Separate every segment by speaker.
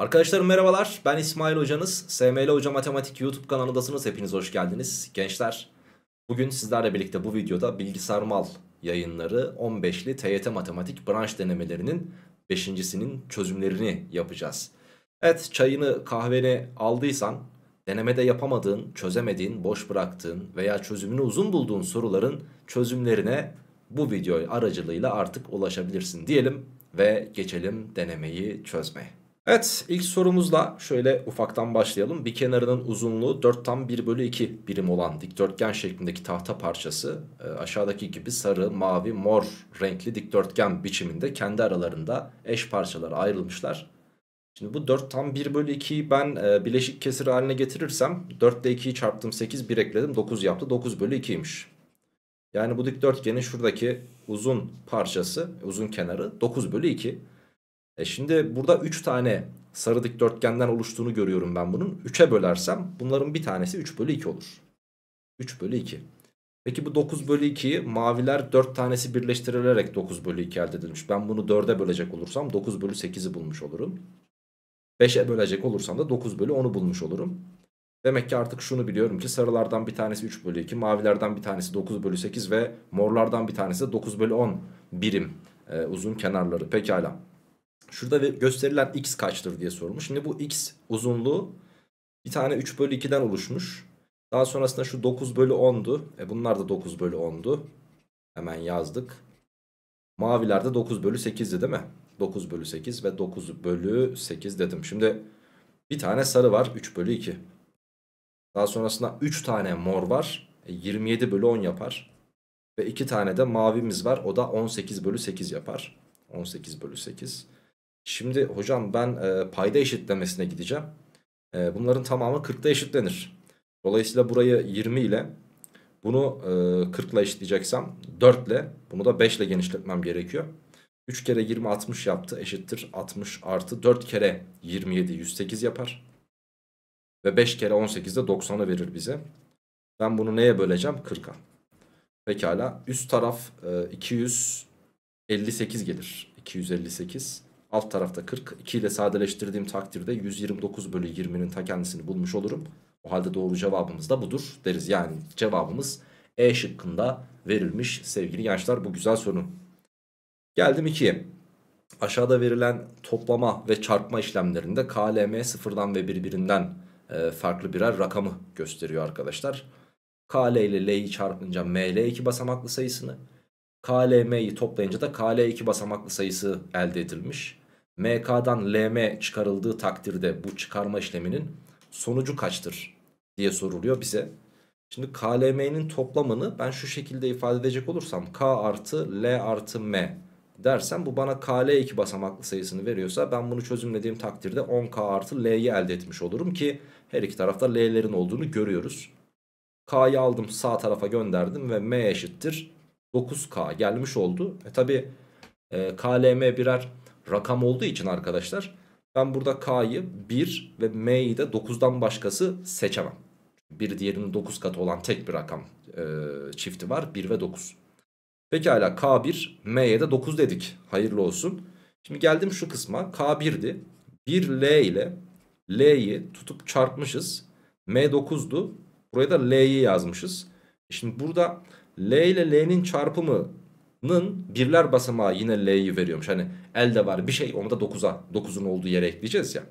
Speaker 1: Arkadaşlarım merhabalar ben İsmail hocanız SML Hoca Matematik YouTube kanalındasınız hepiniz hoş geldiniz gençler Bugün sizlerle birlikte bu videoda bilgisayar mal yayınları 15'li TYT matematik branş denemelerinin 5.sinin çözümlerini yapacağız Evet çayını kahveni aldıysan denemede yapamadığın çözemediğin boş bıraktığın veya çözümünü uzun bulduğun soruların çözümlerine bu video aracılığıyla artık ulaşabilirsin diyelim ve geçelim denemeyi çözmeye Evet ilk sorumuzla şöyle ufaktan başlayalım. Bir kenarının uzunluğu 4 tam 1 bölü 2 birim olan dikdörtgen şeklindeki tahta parçası e, aşağıdaki gibi sarı, mavi, mor renkli dikdörtgen biçiminde kendi aralarında eş parçalara ayrılmışlar. Şimdi bu 4 tam 1 bölü 2'yi ben e, bileşik kesir haline getirirsem 4 ile 2'yi çarptım 8 1 ekledim 9 yaptı 9 bölü 2'ymiş. Yani bu dikdörtgenin şuradaki uzun parçası uzun kenarı 9 bölü 2. E şimdi burada 3 tane sarı dikdörtgenden oluştuğunu görüyorum ben bunun. 3'e bölersem bunların bir tanesi 3 bölü 2 olur. 3 bölü 2. Peki bu 9 bölü 2'yi maviler 4 tanesi birleştirilerek 9 bölü 2 elde edilmiş. Ben bunu 4'e bölecek olursam 9 bölü 8'i bulmuş olurum. 5'e bölecek olursam da 9 bölü 10'u bulmuş olurum. Demek ki artık şunu biliyorum ki sarılardan bir tanesi 3 bölü 2, mavilerden bir tanesi 9 bölü 8 ve morlardan bir tanesi de 9 bölü 10 birim e, uzun kenarları. Pekala. Şurada gösterilen x kaçtır diye sormuş. Şimdi bu x uzunluğu bir tane 3 bölü 2'den oluşmuş. Daha sonrasında şu 9 bölü 10'du. E bunlar da 9 bölü 10'du. Hemen yazdık. Mavilerde 9 bölü 8'di değil mi? 9 bölü 8 ve 9 bölü 8 dedim. Şimdi bir tane sarı var 3 bölü 2. Daha sonrasında 3 tane mor var. E 27 bölü 10 yapar. Ve 2 tane de mavimiz var. O da 18 bölü 8 yapar. 18 bölü 8. Şimdi hocam ben e, payda eşitlemesine gideceğim. E, bunların tamamı 40'ta eşitlenir. Dolayısıyla burayı 20 ile bunu e, 40 ile eşitleyeceksem 4 ile bunu da 5 ile genişletmem gerekiyor. 3 kere 20 60 yaptı eşittir 60 artı 4 kere 27 108 yapar. Ve 5 kere 18 de 90'ı verir bize. Ben bunu neye böleceğim? 40'a. Pekala üst taraf e, 258 gelir. 258. Alt tarafta 40. 2 ile sadeleştirdiğim takdirde 129 bölü 20'nin ta kendisini bulmuş olurum. O halde doğru cevabımız da budur deriz. Yani cevabımız E şıkkında verilmiş sevgili gençler bu güzel soru. Geldim 2'ye. Aşağıda verilen toplama ve çarpma işlemlerinde KLM sıfırdan ve birbirinden e, farklı birer rakamı gösteriyor arkadaşlar. KL ile L'yi çarpınca ML2 basamaklı sayısını, KLM'yi toplayınca da KL2 basamaklı sayısı elde edilmiş. MK'dan LM çıkarıldığı takdirde bu çıkarma işleminin sonucu kaçtır diye soruluyor bize. Şimdi KLM'nin toplamını ben şu şekilde ifade edecek olursam K artı L artı M dersem bu bana KL iki basamaklı sayısını veriyorsa ben bunu çözümlediğim takdirde 10K artı L'yi elde etmiş olurum ki her iki tarafta L'lerin olduğunu görüyoruz. K'yı aldım sağ tarafa gönderdim ve M eşittir 9K gelmiş oldu. E tabi e, KLM birer rakam olduğu için arkadaşlar ben burada K'yı 1 ve M'yi de 9'dan başkası seçemem. Bir diğerinin 9 katı olan tek bir rakam e, çifti var 1 ve 9. Pekala K1 M'ye de 9 dedik hayırlı olsun. Şimdi geldim şu kısma K1'di 1 L ile L'yi tutup çarpmışız. M9'du buraya da L'yi yazmışız. E şimdi burada L ile L'nin çarpımı nın birler basamağı yine L'yi veriyormuş. Hani elde var bir şey onu da 9'a 9'un olduğu yere ekleyeceğiz ya.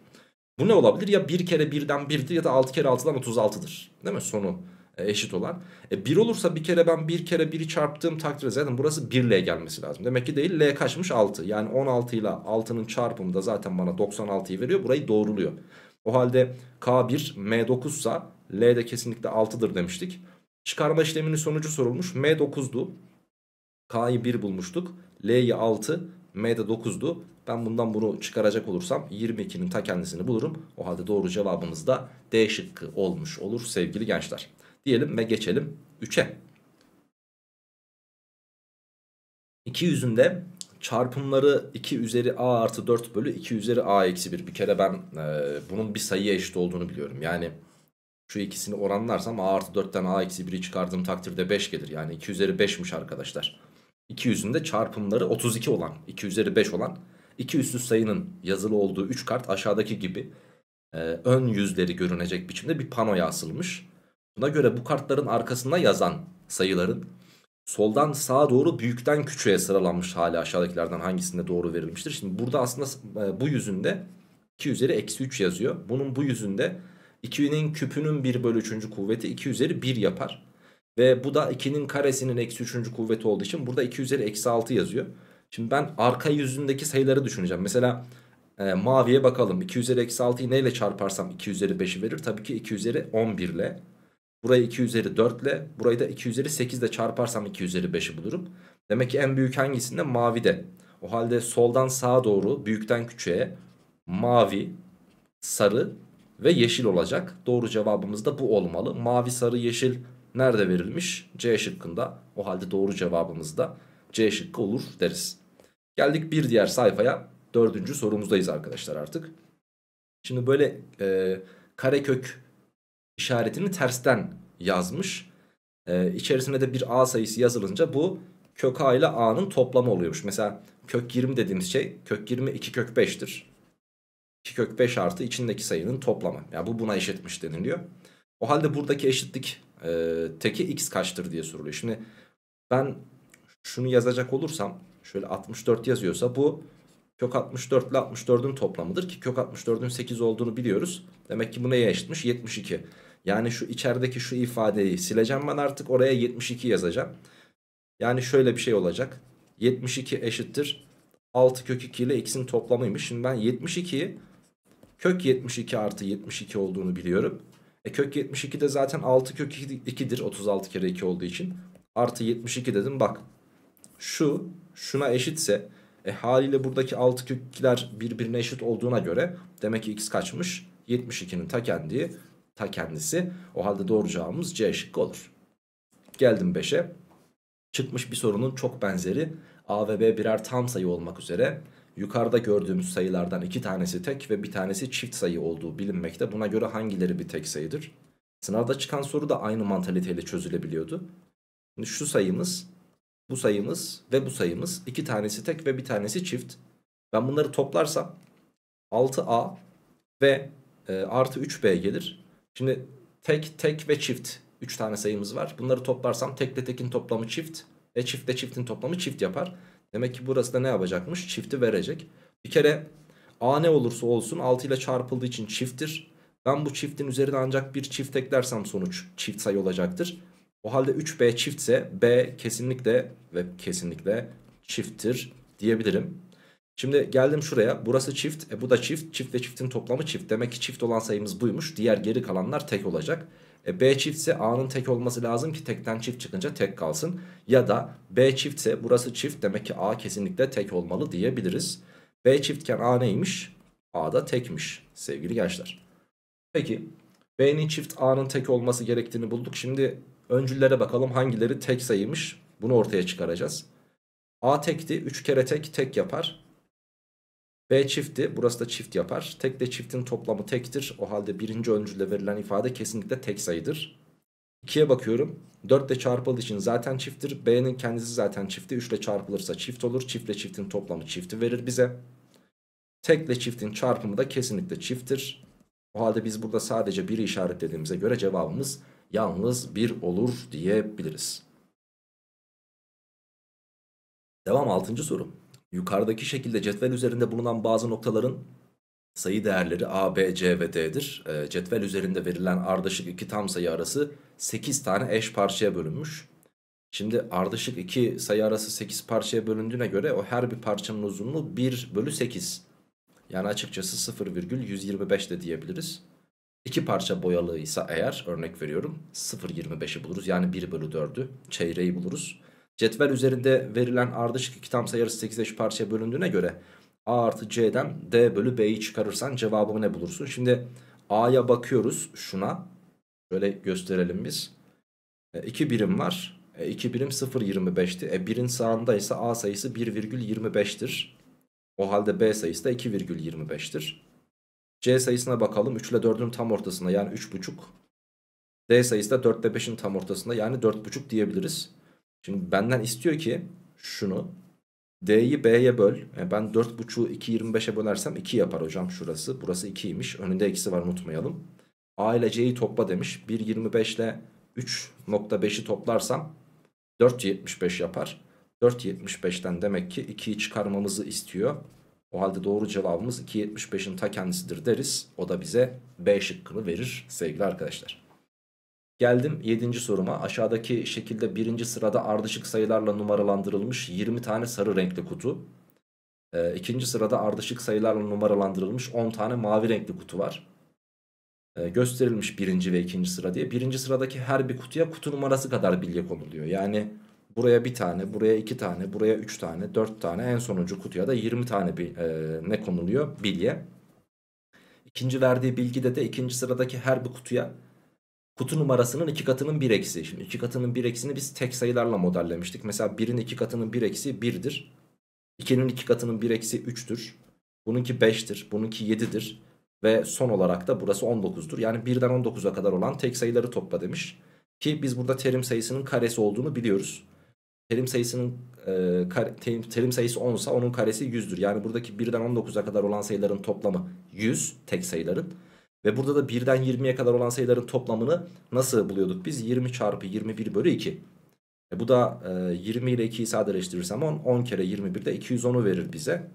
Speaker 1: Bu ne olabilir? Ya 1 kere 1'den 1'dir ya da 6 kere 6'dan 36'dır. Değil mi? Sonu e, eşit olan. E 1 olursa bir kere ben 1 kere 1'i çarptığım takdirde zaten burası 1 L gelmesi lazım. Demek ki değil L kaçmış 6. Yani 16 ile 6'nın çarpımı da zaten bana 96'yı veriyor. Burayı doğruluyor. O halde K1 M9 ise L de kesinlikle 6'dır demiştik. Çıkarma işleminin sonucu sorulmuş. M9'du. K'yı 1 bulmuştuk. L'yi 6. M'de 9'du. Ben bundan bunu çıkaracak olursam 22'nin ta kendisini bulurum. O halde doğru cevabımız da D şıkkı olmuş olur sevgili gençler. Diyelim ve geçelim 3'e. 2 200'ünde çarpımları 2 üzeri a artı 4 bölü 2 üzeri a eksi 1. Bir kere ben e, bunun bir sayıya eşit olduğunu biliyorum. Yani şu ikisini oranlarsam a artı 4'ten a eksi 1'i çıkardığım takdirde 5 gelir. Yani 2 üzeri 5'miş arkadaşlar. 200'ün de çarpımları 32 olan 2 üzeri 5 olan iki üstlü sayının yazılı olduğu 3 kart aşağıdaki gibi e, ön yüzleri görünecek biçimde bir panoya asılmış. Buna göre bu kartların arkasında yazan sayıların soldan sağa doğru büyükten küçüğe sıralanmış hali aşağıdakilerden hangisinde doğru verilmiştir. Şimdi burada aslında e, bu yüzünde 2 üzeri eksi 3 yazıyor. Bunun bu yüzünde 2'nin küpünün 1 bölü 3. kuvveti 2 üzeri 1 yapar. Ve bu da 2'nin karesinin eksi 3. kuvveti olduğu için burada 2 üzeri eksi 6 yazıyor. Şimdi ben arka yüzündeki sayıları düşüneceğim. Mesela e, maviye bakalım. 2 üzeri eksi 6'yı neyle çarparsam 2 üzeri 5'i verir? Tabii ki 2 üzeri 11 ile. Burayı 2 üzeri 4 ile. Burayı da 2 üzeri 8 ile çarparsam 2 üzeri 5'i bulurum. Demek ki en büyük hangisinde? Mavide. O halde soldan sağa doğru büyükten küçüğe mavi, sarı ve yeşil olacak. Doğru cevabımız da bu olmalı. Mavi, sarı, yeşil Nerede verilmiş? C şıkkında. O halde doğru cevabımız da C şıkkı olur deriz. Geldik bir diğer sayfaya. Dördüncü sorumuzdayız arkadaşlar artık. Şimdi böyle e, karekök işaretini tersten yazmış. E, içerisine de bir A sayısı yazılınca bu kök A ile A'nın toplamı oluyormuş. Mesela kök 20 dediğimiz şey kök 20 2 kök 5'tir. 2 kök 5 artı içindeki sayının toplamı. Yani bu buna eşitmiş deniliyor. O halde buradaki eşitlik e, teki x kaçtır diye soruluyor. Şimdi ben şunu yazacak olursam şöyle 64 yazıyorsa bu kök 64 ile 64'ün toplamıdır ki kök 64'ün 8 olduğunu biliyoruz. Demek ki bu neye eşitmiş? 72. Yani şu içerideki şu ifadeyi sileceğim ben artık oraya 72 yazacağım. Yani şöyle bir şey olacak. 72 eşittir 6 kök 2 ile x'in toplamıymış. Şimdi ben 72'yi kök 72 artı 72 olduğunu biliyorum. E kök 72 de zaten 6 kök 2'dir 36 kere 2 olduğu için. Artı 72 dedim bak. Şu şuna eşitse e, haliyle buradaki 6 kök 2'ler birbirine eşit olduğuna göre demek ki x kaçmış? 72'nin ta kendiği ta kendisi. O halde doğru cevabımız C şıkkı olur. Geldim 5'e. Çıkmış bir sorunun çok benzeri A ve B birer tam sayı olmak üzere Yukarıda gördüğümüz sayılardan iki tanesi tek ve bir tanesi çift sayı olduğu bilinmekte. Buna göre hangileri bir tek sayıdır? Sınavda çıkan soru da aynı mantaliteyle çözülebiliyordu. Şimdi şu sayımız, bu sayımız ve bu sayımız iki tanesi tek ve bir tanesi çift. Ben bunları toplarsam 6a ve e, artı 3b gelir. Şimdi tek, tek ve çift 3 tane sayımız var. Bunları toplarsam tekle tekin toplamı çift. ve çiftle çiftin toplamı çift yapar. Demek ki burası da ne yapacakmış? Çifti verecek. Bir kere A ne olursa olsun 6 ile çarpıldığı için çifttir. Ben bu çiftin üzerine ancak bir çift eklersem sonuç çift sayı olacaktır. O halde 3B çiftse B kesinlikle ve kesinlikle çifttir diyebilirim. Şimdi geldim şuraya. Burası çift. E bu da çift. Çift ve çiftin toplamı çift. Demek ki çift olan sayımız buymuş. Diğer geri kalanlar tek olacak. E B çiftse A'nın tek olması lazım ki tekten çift çıkınca tek kalsın. Ya da B çiftse burası çift. Demek ki A kesinlikle tek olmalı diyebiliriz. B çiftken A neymiş? A da tekmiş sevgili gençler. Peki B'nin çift A'nın tek olması gerektiğini bulduk. Şimdi öncüllere bakalım hangileri tek sayıymış. Bunu ortaya çıkaracağız. A tekti. 3 kere tek tek yapar. B çifti burası da çift yapar. Tek de çiftin toplamı tektir. O halde birinci öncülle verilen ifade kesinlikle tek sayıdır. 2'ye bakıyorum. 4 ile çarpıldığı için zaten çifttir. B'nin kendisi zaten çifti. 3 ile çarpılırsa çift olur. Çiftle çiftin toplamı çifti verir bize. Tekle çiftin çarpımı da kesinlikle çifttir. O halde biz burada sadece biri işaretlediğimize göre cevabımız yalnız bir olur diyebiliriz. Devam 6. soru yukarıdaki şekilde cetvel üzerinde bulunan bazı noktaların sayı değerleri A, B, C ve D'dir. E, cetvel üzerinde verilen ardışık iki tam sayı arası 8 tane eş parçaya bölünmüş. Şimdi ardışık iki sayı arası 8 parçaya bölündüğüne göre o her bir parçanın uzunluğu 1 bölü 8. Yani açıkçası 0,125 de diyebiliriz. İki parça boyalıysa eğer örnek veriyorum 0,25'i buluruz. Yani 1 bölü 4'ü çeyreği buluruz. Cetvel üzerinde verilen ardışık iki tam sayı 8 eş parçaya bölündüğüne göre A artı C'den D bölü B'yi çıkarırsan cevabımı ne bulursun? Şimdi A'ya bakıyoruz şuna. Şöyle gösterelim biz. 2 e, birim var. 2 e, birim 0.25'ti. E 1'in sağında ise A sayısı 1,25'tir. O halde B sayısı da 2,25'tir. C sayısına bakalım. 3 ile 4'ün tam ortasında yani 3,5. D sayısı da 4 ile 5'in tam ortasında yani 4,5 diyebiliriz. Şimdi benden istiyor ki şunu. D'yi B'ye böl. E ben 4.5'u 2.25'e bölersem 2 yapar hocam şurası. Burası 2'ymiş. Önünde ikisi var unutmayalım. A ile C'yi topla demiş. 1.25 ile 3.5'i toplarsam 4.75 yapar. 4.75'ten demek ki 2'yi çıkarmamızı istiyor. O halde doğru cevabımız 2.75'in ta kendisidir deriz. O da bize B şıkkını verir sevgili arkadaşlar. Geldim 7. soruma. Aşağıdaki şekilde 1. sırada ardışık sayılarla numaralandırılmış 20 tane sarı renkli kutu. E, ikinci sırada ardışık sayılarla numaralandırılmış 10 tane mavi renkli kutu var. E, gösterilmiş birinci ve ikinci sıra diye. Birinci sıradaki her bir kutuya kutu numarası kadar bilye konuluyor. Yani buraya bir tane, buraya iki tane, buraya üç tane, dört tane en sonuncu kutuya da 20 tane bir, e, ne konuluyor? Bilye. İkinci verdiği bilgide de ikinci sıradaki her bir kutuya kutu numarasının iki katının bir eksi. Şimdi iki katının bir eksini biz tek sayılarla modellemiştik. Mesela birin iki katının bir eksi birdir. 2'nin iki katının bir eksi üçtür. Bununki 5'tir. Bununki yedidir Ve son olarak da burası 19'dur. Yani 1'den 19'a kadar olan tek sayıları topla demiş. Ki biz burada terim sayısının karesi olduğunu biliyoruz. Terim sayısının e, kare, terim, terim sayısı 10 onun karesi 100'dür. Yani buradaki 1'den 19'a kadar olan sayıların toplamı 100 tek sayıların. Ve burada da 1'den 20'ye kadar olan sayıların toplamını nasıl buluyorduk biz? 20 çarpı 21 bölü 2. E bu da e, 20 ile 2'yi sadeleştirirsem 10. 10 kere 21 de 210'u verir bize.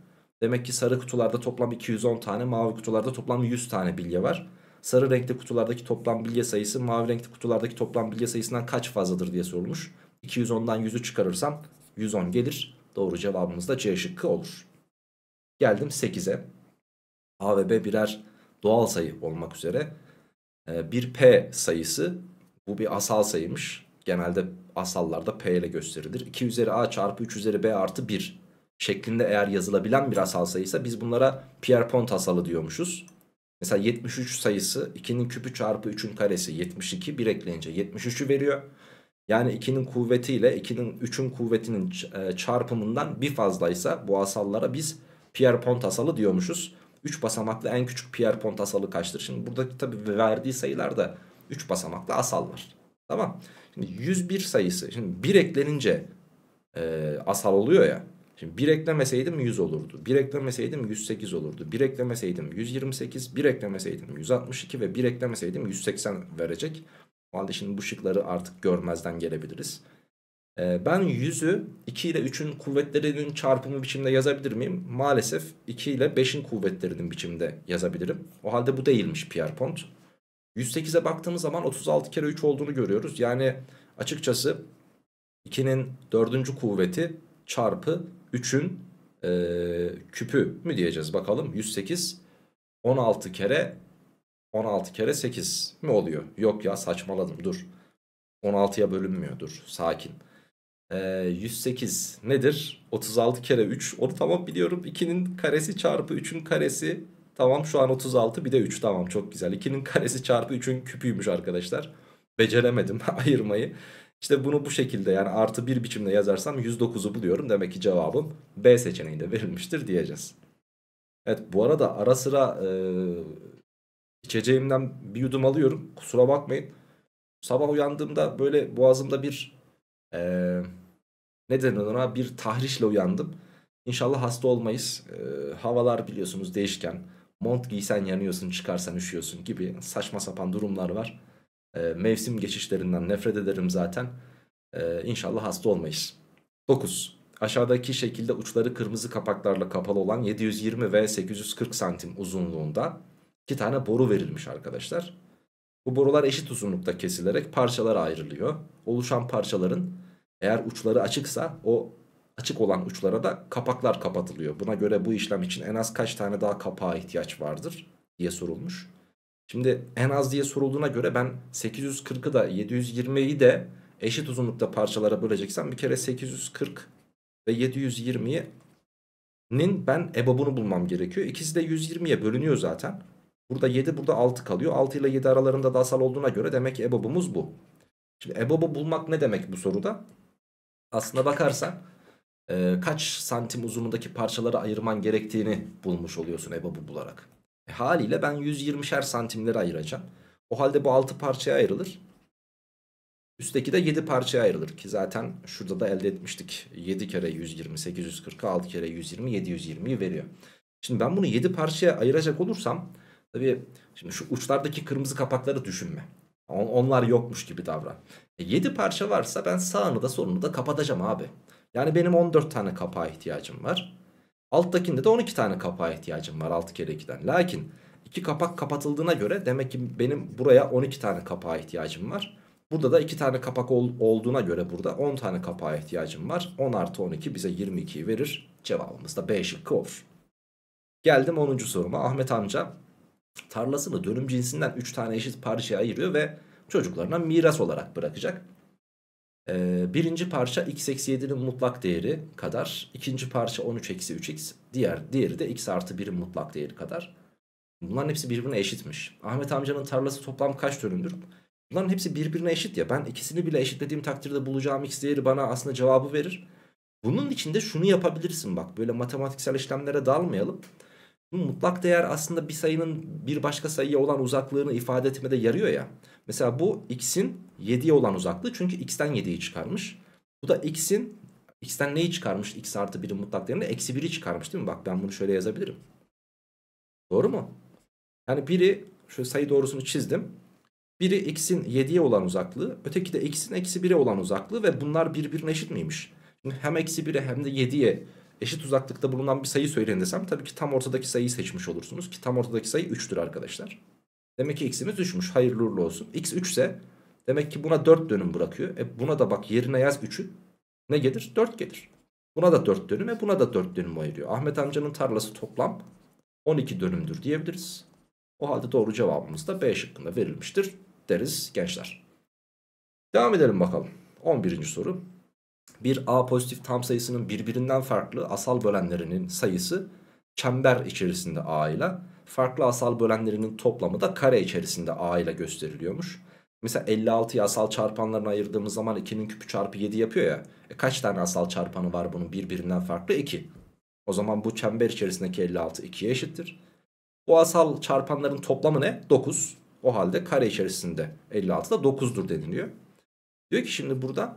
Speaker 1: Demek ki sarı kutularda toplam 210 tane, mavi kutularda toplam 100 tane bilye var. Sarı renkli kutulardaki toplam bilye sayısı mavi renkli kutulardaki toplam bilye sayısından kaç fazladır diye sorulmuş. 210'dan 100'ü çıkarırsam 110 gelir. Doğru cevabımız da C şıkkı olur. Geldim 8'e. A ve B birer doğal sayı olmak üzere e, bir P sayısı bu bir asal sayımış. Genelde asallarda P ile gösterilir. 2 üzeri A çarpı 3 üzeri B artı 1 şeklinde eğer yazılabilen bir asal sayıysa biz bunlara Pierre-Pont asalı diyormuşuz. Mesela 73 sayısı 2'nin küpü çarpı 3'ün karesi 72 bir ekleyince 73'ü veriyor. Yani 2'nin kuvvetiyle 2'nin 3'ün kuvvetinin e, çarpımından bir fazlaysa bu asallara biz Pierre-Pont asalı diyormuşuz. 3 basamaklı en küçük Pierre Pont asalı kaçtır? Şimdi buradaki tabii verdiği sayılarda 3 basamaklı asal var. Tamam. Şimdi 101 sayısı. Şimdi 1 eklenince e, asal oluyor ya. Şimdi 1 eklemeseydim 100 olurdu. 1 eklemeseydim 108 olurdu. 1 eklemeseydim 128, 1 eklemeseydim 162 ve 1 eklemeseydim 180 verecek. O halde şimdi bu şıkları artık görmezden gelebiliriz. Ee, ben 100'ü 2 ile 3'ün kuvvetlerinin çarpımı biçimde yazabilir miyim? Maalesef 2 ile 5'in kuvvetlerinin biçimde yazabilirim. O halde bu değilmiş Pierpont. 108'e baktığımız zaman 36 kere 3 olduğunu görüyoruz. Yani açıkçası 2'nin 4. kuvveti çarpı 3'ün e, küpü mü diyeceğiz bakalım. 108 16 kere 16 kere 8 mi oluyor? Yok ya saçmaladım dur. 16'ya bölünmüyor dur sakin. 108 ee, nedir? 36 kere 3. Onu tamam biliyorum. 2'nin karesi çarpı 3'ün karesi. Tamam şu an 36 bir de 3 tamam çok güzel. 2'nin karesi çarpı 3'ün küpüymüş arkadaşlar. Beceremedim ayırmayı. İşte bunu bu şekilde yani artı 1 biçimde yazarsam 109'u buluyorum. Demek ki cevabım B seçeneğinde verilmiştir diyeceğiz. Evet bu arada ara sıra e, içeceğimden bir yudum alıyorum. Kusura bakmayın. Sabah uyandığımda böyle boğazımda bir e, ne denir ona bir tahrişle uyandım. İnşallah hasta olmayız. E, havalar biliyorsunuz değişken. Mont giysen yanıyorsun çıkarsan üşüyorsun gibi saçma sapan durumlar var. E, mevsim geçişlerinden nefret ederim zaten. E, inşallah hasta olmayız. 9. Aşağıdaki şekilde uçları kırmızı kapaklarla kapalı olan 720 ve 840 santim uzunluğunda iki tane boru verilmiş arkadaşlar. Bu borular eşit uzunlukta kesilerek parçalara ayrılıyor. Oluşan parçaların eğer uçları açıksa o açık olan uçlara da kapaklar kapatılıyor. Buna göre bu işlem için en az kaç tane daha kapağa ihtiyaç vardır diye sorulmuş. Şimdi en az diye sorulduğuna göre ben 840'ı da 720'yi de eşit uzunlukta parçalara böleceksem bir kere 840 ve 720'yi ben ebabını bulmam gerekiyor. İkisi de 120'ye bölünüyor zaten. Burada 7 burada 6 kalıyor. 6 ile 7 aralarında da asal olduğuna göre demek ki ebabımız bu. Şimdi ebabı bulmak ne demek bu soruda? aslına bakarsan e, kaç santim uzunluğundaki parçaları ayırman gerektiğini bulmuş oluyorsun EBAB'ı bularak. E, haliyle ben 120'şer santimleri ayıracağım. O halde bu 6 parçaya ayrılır. Üstteki de 7 parçaya ayrılır ki zaten şurada da elde etmiştik. 7 kere 120, 840, 6 kere 120, 720'yi veriyor. Şimdi ben bunu 7 parçaya ayıracak olursam tabii şimdi şu uçlardaki kırmızı kapakları düşünme. On, onlar yokmuş gibi davran. E, 7 parça varsa ben sağını da solunu da kapatacağım abi. Yani benim 14 tane kapağa ihtiyacım var. Alttakinde de 12 tane kapağa ihtiyacım var 6 kere 2'den. Lakin 2 kapak kapatıldığına göre demek ki benim buraya 12 tane kapağa ihtiyacım var. Burada da 2 tane kapak ol, olduğuna göre burada 10 tane kapağa ihtiyacım var. 10 artı 12 bize 22'yi verir. Cevabımız da B şıkkı olur. Geldim 10. soruma. Ahmet amca tarlasını dönüm cinsinden 3 tane eşit parçaya ayırıyor ve çocuklarına miras olarak bırakacak. Ee, birinci parça x eksi 7'nin mutlak değeri kadar. ikinci parça 13 eksi 3x. Diğer, diğeri de x artı 1'in mutlak değeri kadar. Bunların hepsi birbirine eşitmiş. Ahmet amcanın tarlası toplam kaç dönümdür? Bunların hepsi birbirine eşit ya. Ben ikisini bile eşitlediğim takdirde bulacağım x değeri bana aslında cevabı verir. Bunun içinde şunu yapabilirsin bak. Böyle matematiksel işlemlere dalmayalım. Mutlak değer aslında bir sayının bir başka sayıya olan uzaklığını ifade etmede yarıyor ya. Mesela bu x'in 7'ye olan uzaklığı çünkü x'ten 7'yi çıkarmış. Bu da x'in x'ten neyi çıkarmış? x artı 1'in mutlak değerini eksi 1'i çıkarmış değil mi? Bak ben bunu şöyle yazabilirim. Doğru mu? Yani biri şöyle sayı doğrusunu çizdim. Biri x'in 7'ye olan uzaklığı öteki de x'in eksi 1'e olan uzaklığı ve bunlar birbirine eşit miymiş? hem eksi 1'e hem de 7'ye eşit uzaklıkta bulunan bir sayı söyleyin desem tabii ki tam ortadaki sayıyı seçmiş olursunuz. Ki tam ortadaki sayı 3'tür arkadaşlar. Demek ki x'imiz 3'müş. Hayırlı uğurlu olsun. x 3 ise demek ki buna 4 dönüm bırakıyor. E buna da bak yerine yaz 3'ü. Ne gelir? 4 gelir. Buna da 4 dönüm ve buna da 4 dönüm ayırıyor. Ahmet amcanın tarlası toplam 12 dönümdür diyebiliriz. O halde doğru cevabımız da B şıkkında verilmiştir deriz gençler. Devam edelim bakalım. 11. soru bir A pozitif tam sayısının birbirinden farklı asal bölenlerinin sayısı çember içerisinde A ile farklı asal bölenlerinin toplamı da kare içerisinde A ile gösteriliyormuş. Mesela 56'yı asal çarpanlarına ayırdığımız zaman 2'nin küpü çarpı 7 yapıyor ya. E kaç tane asal çarpanı var bunun birbirinden farklı? 2. O zaman bu çember içerisindeki 56 2'ye eşittir. Bu asal çarpanların toplamı ne? 9. O halde kare içerisinde 56 da 9'dur deniliyor. Diyor ki şimdi burada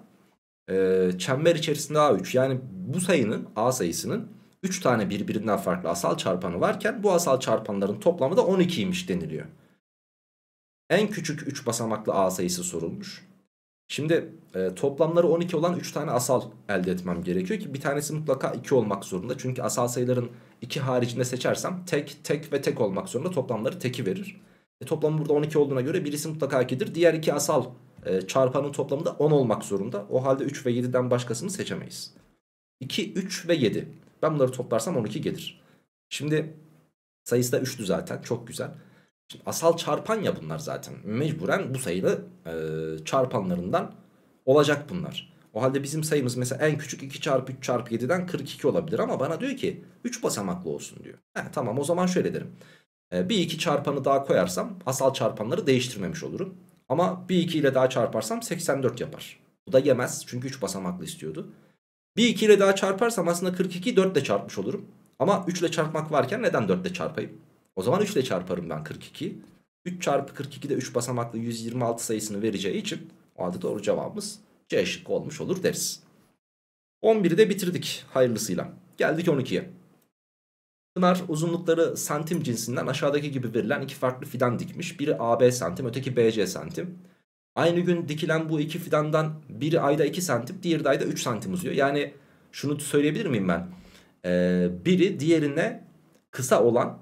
Speaker 1: e, çember içerisinde A3 yani bu sayının A sayısının 3 tane birbirinden farklı asal çarpanı varken bu asal çarpanların toplamı da 12'ymiş deniliyor. En küçük 3 basamaklı A sayısı sorulmuş. Şimdi e, toplamları 12 olan 3 tane asal elde etmem gerekiyor ki bir tanesi mutlaka 2 olmak zorunda. Çünkü asal sayıların 2 haricinde seçersem tek, tek ve tek olmak zorunda toplamları teki verir. E, toplam burada 12 olduğuna göre birisi mutlaka 2'dir. Diğer iki asal e, çarpanın toplamı da 10 olmak zorunda. O halde 3 ve 7'den başkasını seçemeyiz. 2, 3 ve 7. Ben bunları toplarsam 12 gelir. Şimdi sayısı da 3'tü zaten çok güzel. Şimdi asal çarpan ya bunlar zaten. Mecburen bu sayılı e, çarpanlarından olacak bunlar. O halde bizim sayımız mesela en küçük 2 çarpı 3 çarpı 7'den 42 olabilir ama bana diyor ki 3 basamaklı olsun diyor. He, tamam o zaman şöyle derim. E, bir iki çarpanı daha koyarsam asal çarpanları değiştirmemiş olurum. Ama bir 2 ile daha çarparsam 84 yapar. Bu da yemez çünkü 3 basamaklı istiyordu. Bir 2 ile daha çarparsam aslında 42 4 ile çarpmış olurum. Ama 3 ile çarpmak varken neden 4 ile çarpayım? O zaman 3 ile çarparım ben 42. 3 çarpı 42 de 3 basamaklı 126 sayısını vereceği için o halde doğru cevabımız C şıkkı olmuş olur deriz. 11'i de bitirdik hayırlısıyla. Geldik 12'ye. Pınar uzunlukları santim cinsinden aşağıdaki gibi verilen iki farklı fidan dikmiş. Biri AB santim, öteki BC santim. Aynı gün dikilen bu iki fidandan biri ayda 2 santim, diğeri de ayda 3 santim uzuyor. Yani şunu söyleyebilir miyim ben? Ee, biri diğerine kısa olan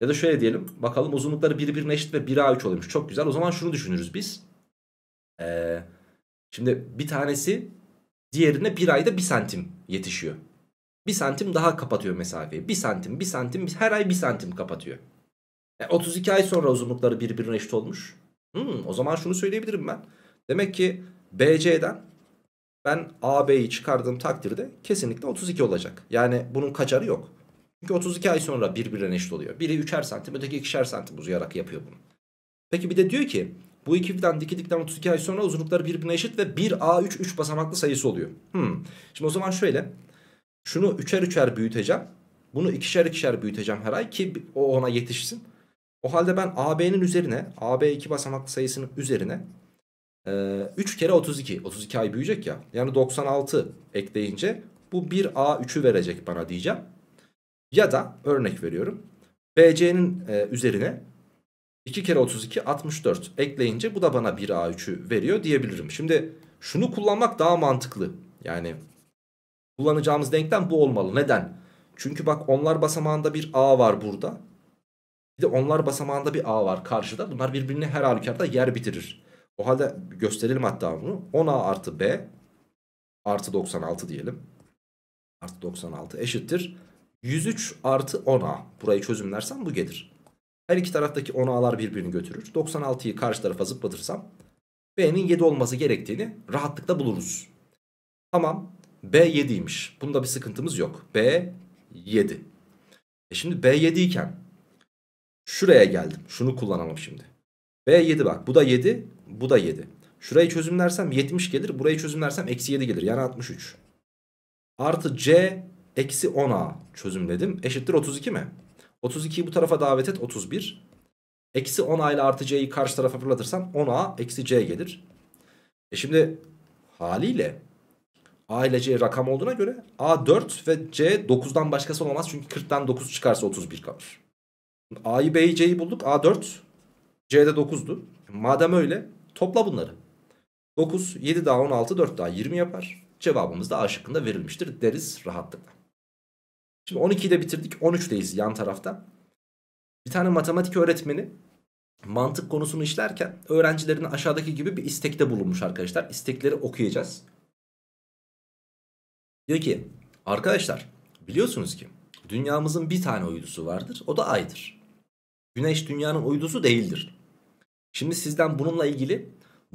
Speaker 1: ya da şöyle diyelim. Bakalım uzunlukları birbirine eşit ve 1A3 oluyormuş. Çok güzel. O zaman şunu düşünürüz biz. Ee, şimdi bir tanesi diğerine bir ayda 1 santim yetişiyor. Bir santim daha kapatıyor mesafeyi. Bir santim, bir santim, her ay bir santim kapatıyor. E, 32 ay sonra uzunlukları birbirine eşit olmuş. Hmm, o zaman şunu söyleyebilirim ben. Demek ki BC'den ben AB'yi çıkardığım takdirde kesinlikle 32 olacak. Yani bunun kaçarı yok. Çünkü 32 ay sonra birbirine eşit oluyor. Biri 3'er santim öteki 2'şer santim uzayarak yapıyor bunu. Peki bir de diyor ki bu iki fidan dikildikten 32 ay sonra uzunlukları birbirine eşit ve 1A3 3 basamaklı sayısı oluyor. Hmm. Şimdi o zaman şöyle şunu üçer üçer büyüteceğim. Bunu ikişer ikişer büyüteceğim her ay ki o ona yetişsin. O halde ben AB'nin üzerine AB 2 basamaklı sayısının üzerine 3 e, kere 32. 32 ay büyüyecek ya. Yani 96 ekleyince bu 1A3'ü verecek bana diyeceğim. Ya da örnek veriyorum. BC'nin e, üzerine 2 kere 32 64 ekleyince bu da bana 1A3'ü veriyor diyebilirim. Şimdi şunu kullanmak daha mantıklı. Yani kullanacağımız denklem bu olmalı. Neden? Çünkü bak onlar basamağında bir A var burada. Bir de onlar basamağında bir A var karşıda. Bunlar birbirini her halükarda yer bitirir. O halde gösterelim hatta bunu. 10A artı B artı 96 diyelim. Artı 96 eşittir. 103 artı 10A. Burayı çözümlersem bu gelir. Her iki taraftaki 10A'lar birbirini götürür. 96'yı karşı tarafa zıplatırsam B'nin 7 olması gerektiğini rahatlıkla buluruz. Tamam B 7'ymiş. Bunda bir sıkıntımız yok. B 7. E şimdi B7 iken şuraya geldim. Şunu kullanalım şimdi. B7 bak bu da 7 bu da 7. Şurayı çözümlersem 70 gelir. Burayı çözümlersem eksi 7 gelir. Yani 63. Artı C eksi 10A çözümledim. Eşittir 32 mi? 32'yi bu tarafa davet et 31. Eksi 10A ile artı C'yi karşı tarafa fırlatırsan 10A eksi C gelir. E şimdi haliyle A ile C rakam olduğuna göre A 4 ve C 9'dan başkası olamaz. Çünkü 40'tan 9 çıkarsa 31 kalır. A'yı B'yi C'yi bulduk. A 4 C'de 9'du. Madem öyle topla bunları. 9, 7 daha 16, 4 daha 20 yapar. Cevabımız da A şıkkında verilmiştir deriz rahatlıkla. Şimdi 12'yi de bitirdik. 13'teyiz yan tarafta. Bir tane matematik öğretmeni mantık konusunu işlerken öğrencilerin aşağıdaki gibi bir istekte bulunmuş arkadaşlar. İstekleri okuyacağız. Diyor ki arkadaşlar biliyorsunuz ki dünyamızın bir tane uydusu vardır o da aydır. Güneş dünyanın uydusu değildir. Şimdi sizden bununla ilgili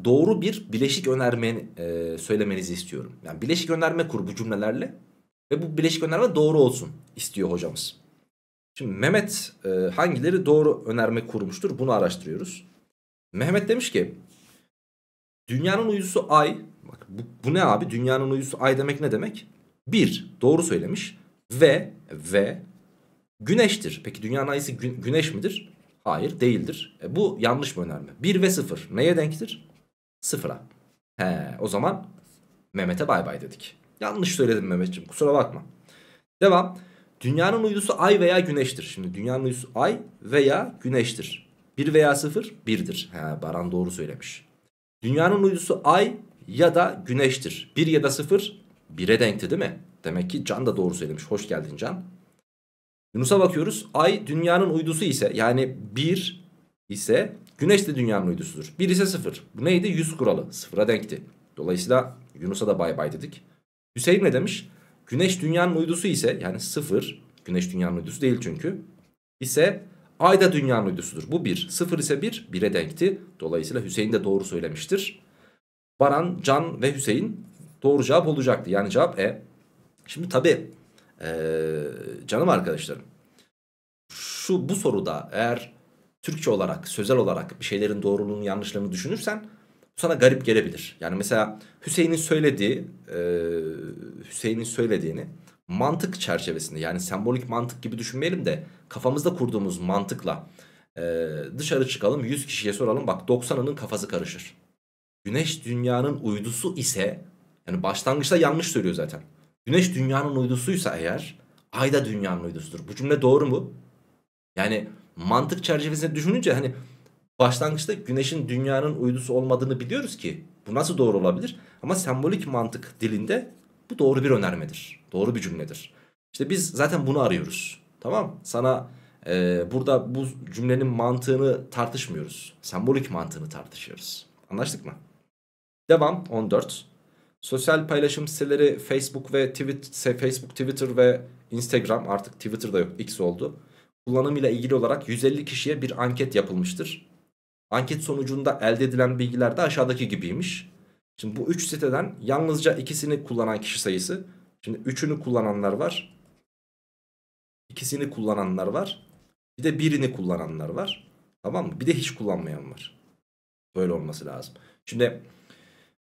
Speaker 1: doğru bir bileşik önerme e, söylemenizi istiyorum. Yani bileşik önerme kur bu cümlelerle ve bu bileşik önerme doğru olsun istiyor hocamız. Şimdi Mehmet e, hangileri doğru önerme kurmuştur bunu araştırıyoruz. Mehmet demiş ki dünyanın uydusu ay. Bak bu, bu ne abi dünyanın uydusu ay demek ne demek? 1 doğru söylemiş ve ve güneştir. Peki dünyanın ayısı gü güneş midir? Hayır değildir. E, bu yanlış bir önerme. 1 ve 0 neye denktir? Sıfıra. He, o zaman Mehmet'e bay bay dedik. Yanlış söyledim Mehmetciğim kusura bakma. Devam. Dünyanın uydusu ay veya güneştir. Şimdi dünyanın uydusu ay veya güneştir. 1 veya 0 birdir. He, Baran doğru söylemiş. Dünyanın uydusu ay ya da güneştir. 1 ya da 0 1'e denkti değil mi? Demek ki Can da doğru söylemiş. Hoş geldin Can. Yunus'a bakıyoruz. Ay dünyanın uydusu ise yani 1 ise güneş de dünyanın uydusudur. 1 ise 0. Bu neydi? 100 kuralı. 0'a denkti. Dolayısıyla Yunus'a da bay bay dedik. Hüseyin ne demiş? Güneş dünyanın uydusu ise yani 0. Güneş dünyanın uydusu değil çünkü. ise ay da dünyanın uydusudur. Bu 1. 0 ise 1. 1'e denkti. Dolayısıyla Hüseyin de doğru söylemiştir. Baran, Can ve Hüseyin Doğru cevap olacaktı. Yani cevap E. Şimdi tabii e, canım arkadaşlarım şu bu soruda eğer Türkçe olarak, sözel olarak bir şeylerin doğruluğunu, yanlışlığını düşünürsen sana garip gelebilir. Yani mesela Hüseyin'in söylediği, e, Hüseyin'in söylediğini mantık çerçevesinde yani sembolik mantık gibi düşünmeyelim de kafamızda kurduğumuz mantıkla e, dışarı çıkalım 100 kişiye soralım bak 90'ının kafası karışır. Güneş dünyanın uydusu ise yani başlangıçta yanlış söylüyor zaten. Güneş dünyanın uydusuysa eğer ay da dünyanın uydusudur. Bu cümle doğru mu? Yani mantık çerçevesinde düşününce hani başlangıçta güneşin dünyanın uydusu olmadığını biliyoruz ki bu nasıl doğru olabilir? Ama sembolik mantık dilinde bu doğru bir önermedir. Doğru bir cümledir. İşte biz zaten bunu arıyoruz. Tamam sana e, burada bu cümlenin mantığını tartışmıyoruz. Sembolik mantığını tartışıyoruz. Anlaştık mı? Devam 14. Sosyal paylaşım siteleri Facebook ve Twitter, Facebook, Twitter ve Instagram artık Twitter'da yok X oldu. Kullanımıyla ilgili olarak 150 kişiye bir anket yapılmıştır. Anket sonucunda elde edilen bilgiler de aşağıdaki gibiymiş. Şimdi bu 3 siteden yalnızca ikisini kullanan kişi sayısı. Şimdi 3'ünü kullananlar var. ikisini kullananlar var. Bir de birini kullananlar var. Tamam mı? Bir de hiç kullanmayan var. Böyle olması lazım. Şimdi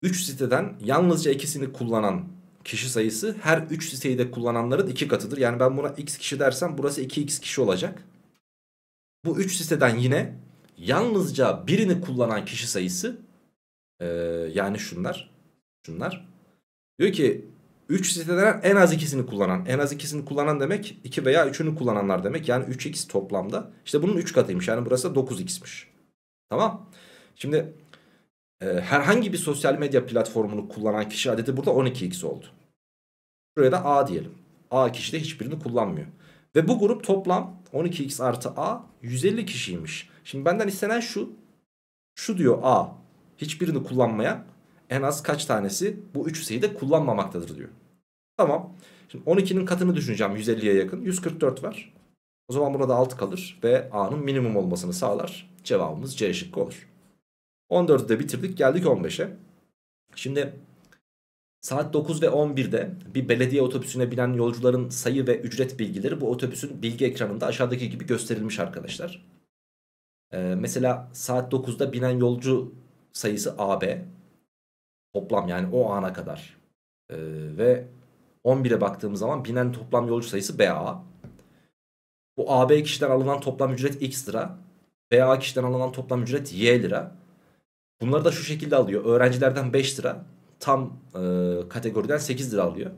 Speaker 1: 3 siteden yalnızca ikisini kullanan kişi sayısı her 3 siteyi de kullananların 2 katıdır. Yani ben buna x kişi dersem burası 2x kişi olacak. Bu 3 siteden yine yalnızca birini kullanan kişi sayısı e, yani şunlar şunlar diyor ki 3 siteden en az ikisini kullanan en az ikisini kullanan demek 2 veya 3'ünü kullananlar demek yani 3x toplamda işte bunun 3 katıymış yani burası 9x'miş tamam şimdi ee, herhangi bir sosyal medya platformunu kullanan kişi adeti burada 12x oldu. Şuraya da A diyelim. A kişi de hiçbirini kullanmıyor. Ve bu grup toplam 12x artı A 150 kişiymiş. Şimdi benden istenen şu. Şu diyor A hiçbirini kullanmayan en az kaç tanesi bu üç sayıyı kullanmamaktadır diyor. Tamam. Şimdi 12'nin katını düşüneceğim 150'ye yakın. 144 var. O zaman burada 6 kalır ve A'nın minimum olmasını sağlar. Cevabımız C şıkkı olur. 14'ü de bitirdik geldik 15'e. Şimdi saat 9 ve 11'de bir belediye otobüsüne binen yolcuların sayı ve ücret bilgileri bu otobüsün bilgi ekranında aşağıdaki gibi gösterilmiş arkadaşlar. Ee, mesela saat 9'da binen yolcu sayısı AB toplam yani o ana kadar ee, ve 11'e baktığımız zaman binen toplam yolcu sayısı BA. Bu AB kişiden alınan toplam ücret X lira. BA kişiden alınan toplam ücret Y lira. Bunları da şu şekilde alıyor. Öğrencilerden 5 lira tam e, kategoriden 8 lira alıyor.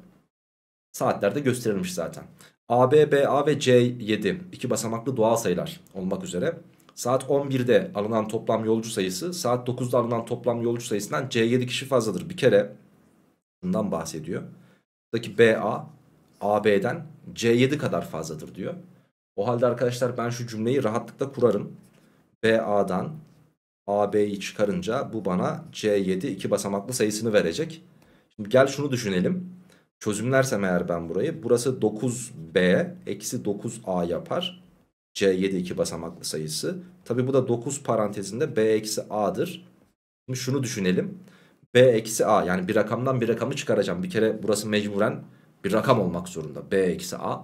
Speaker 1: Saatlerde gösterilmiş zaten. A, B, B, A ve C7 iki basamaklı doğal sayılar olmak üzere. Saat 11'de alınan toplam yolcu sayısı saat 9'da alınan toplam yolcu sayısından C7 kişi fazladır. Bir kere bundan bahsediyor. Buradaki BA AB'den C7 kadar fazladır diyor. O halde arkadaşlar ben şu cümleyi rahatlıkla kurarım. BA'dan AB'yi çıkarınca bu bana C7 iki basamaklı sayısını verecek. Şimdi gel şunu düşünelim. Çözümlersem eğer ben burayı burası 9B eksi 9A yapar. C7 iki basamaklı sayısı. Tabi bu da 9 parantezinde B eksi A'dır. Şimdi şunu düşünelim. B eksi A yani bir rakamdan bir rakamı çıkaracağım. Bir kere burası mecburen bir rakam olmak zorunda. B eksi A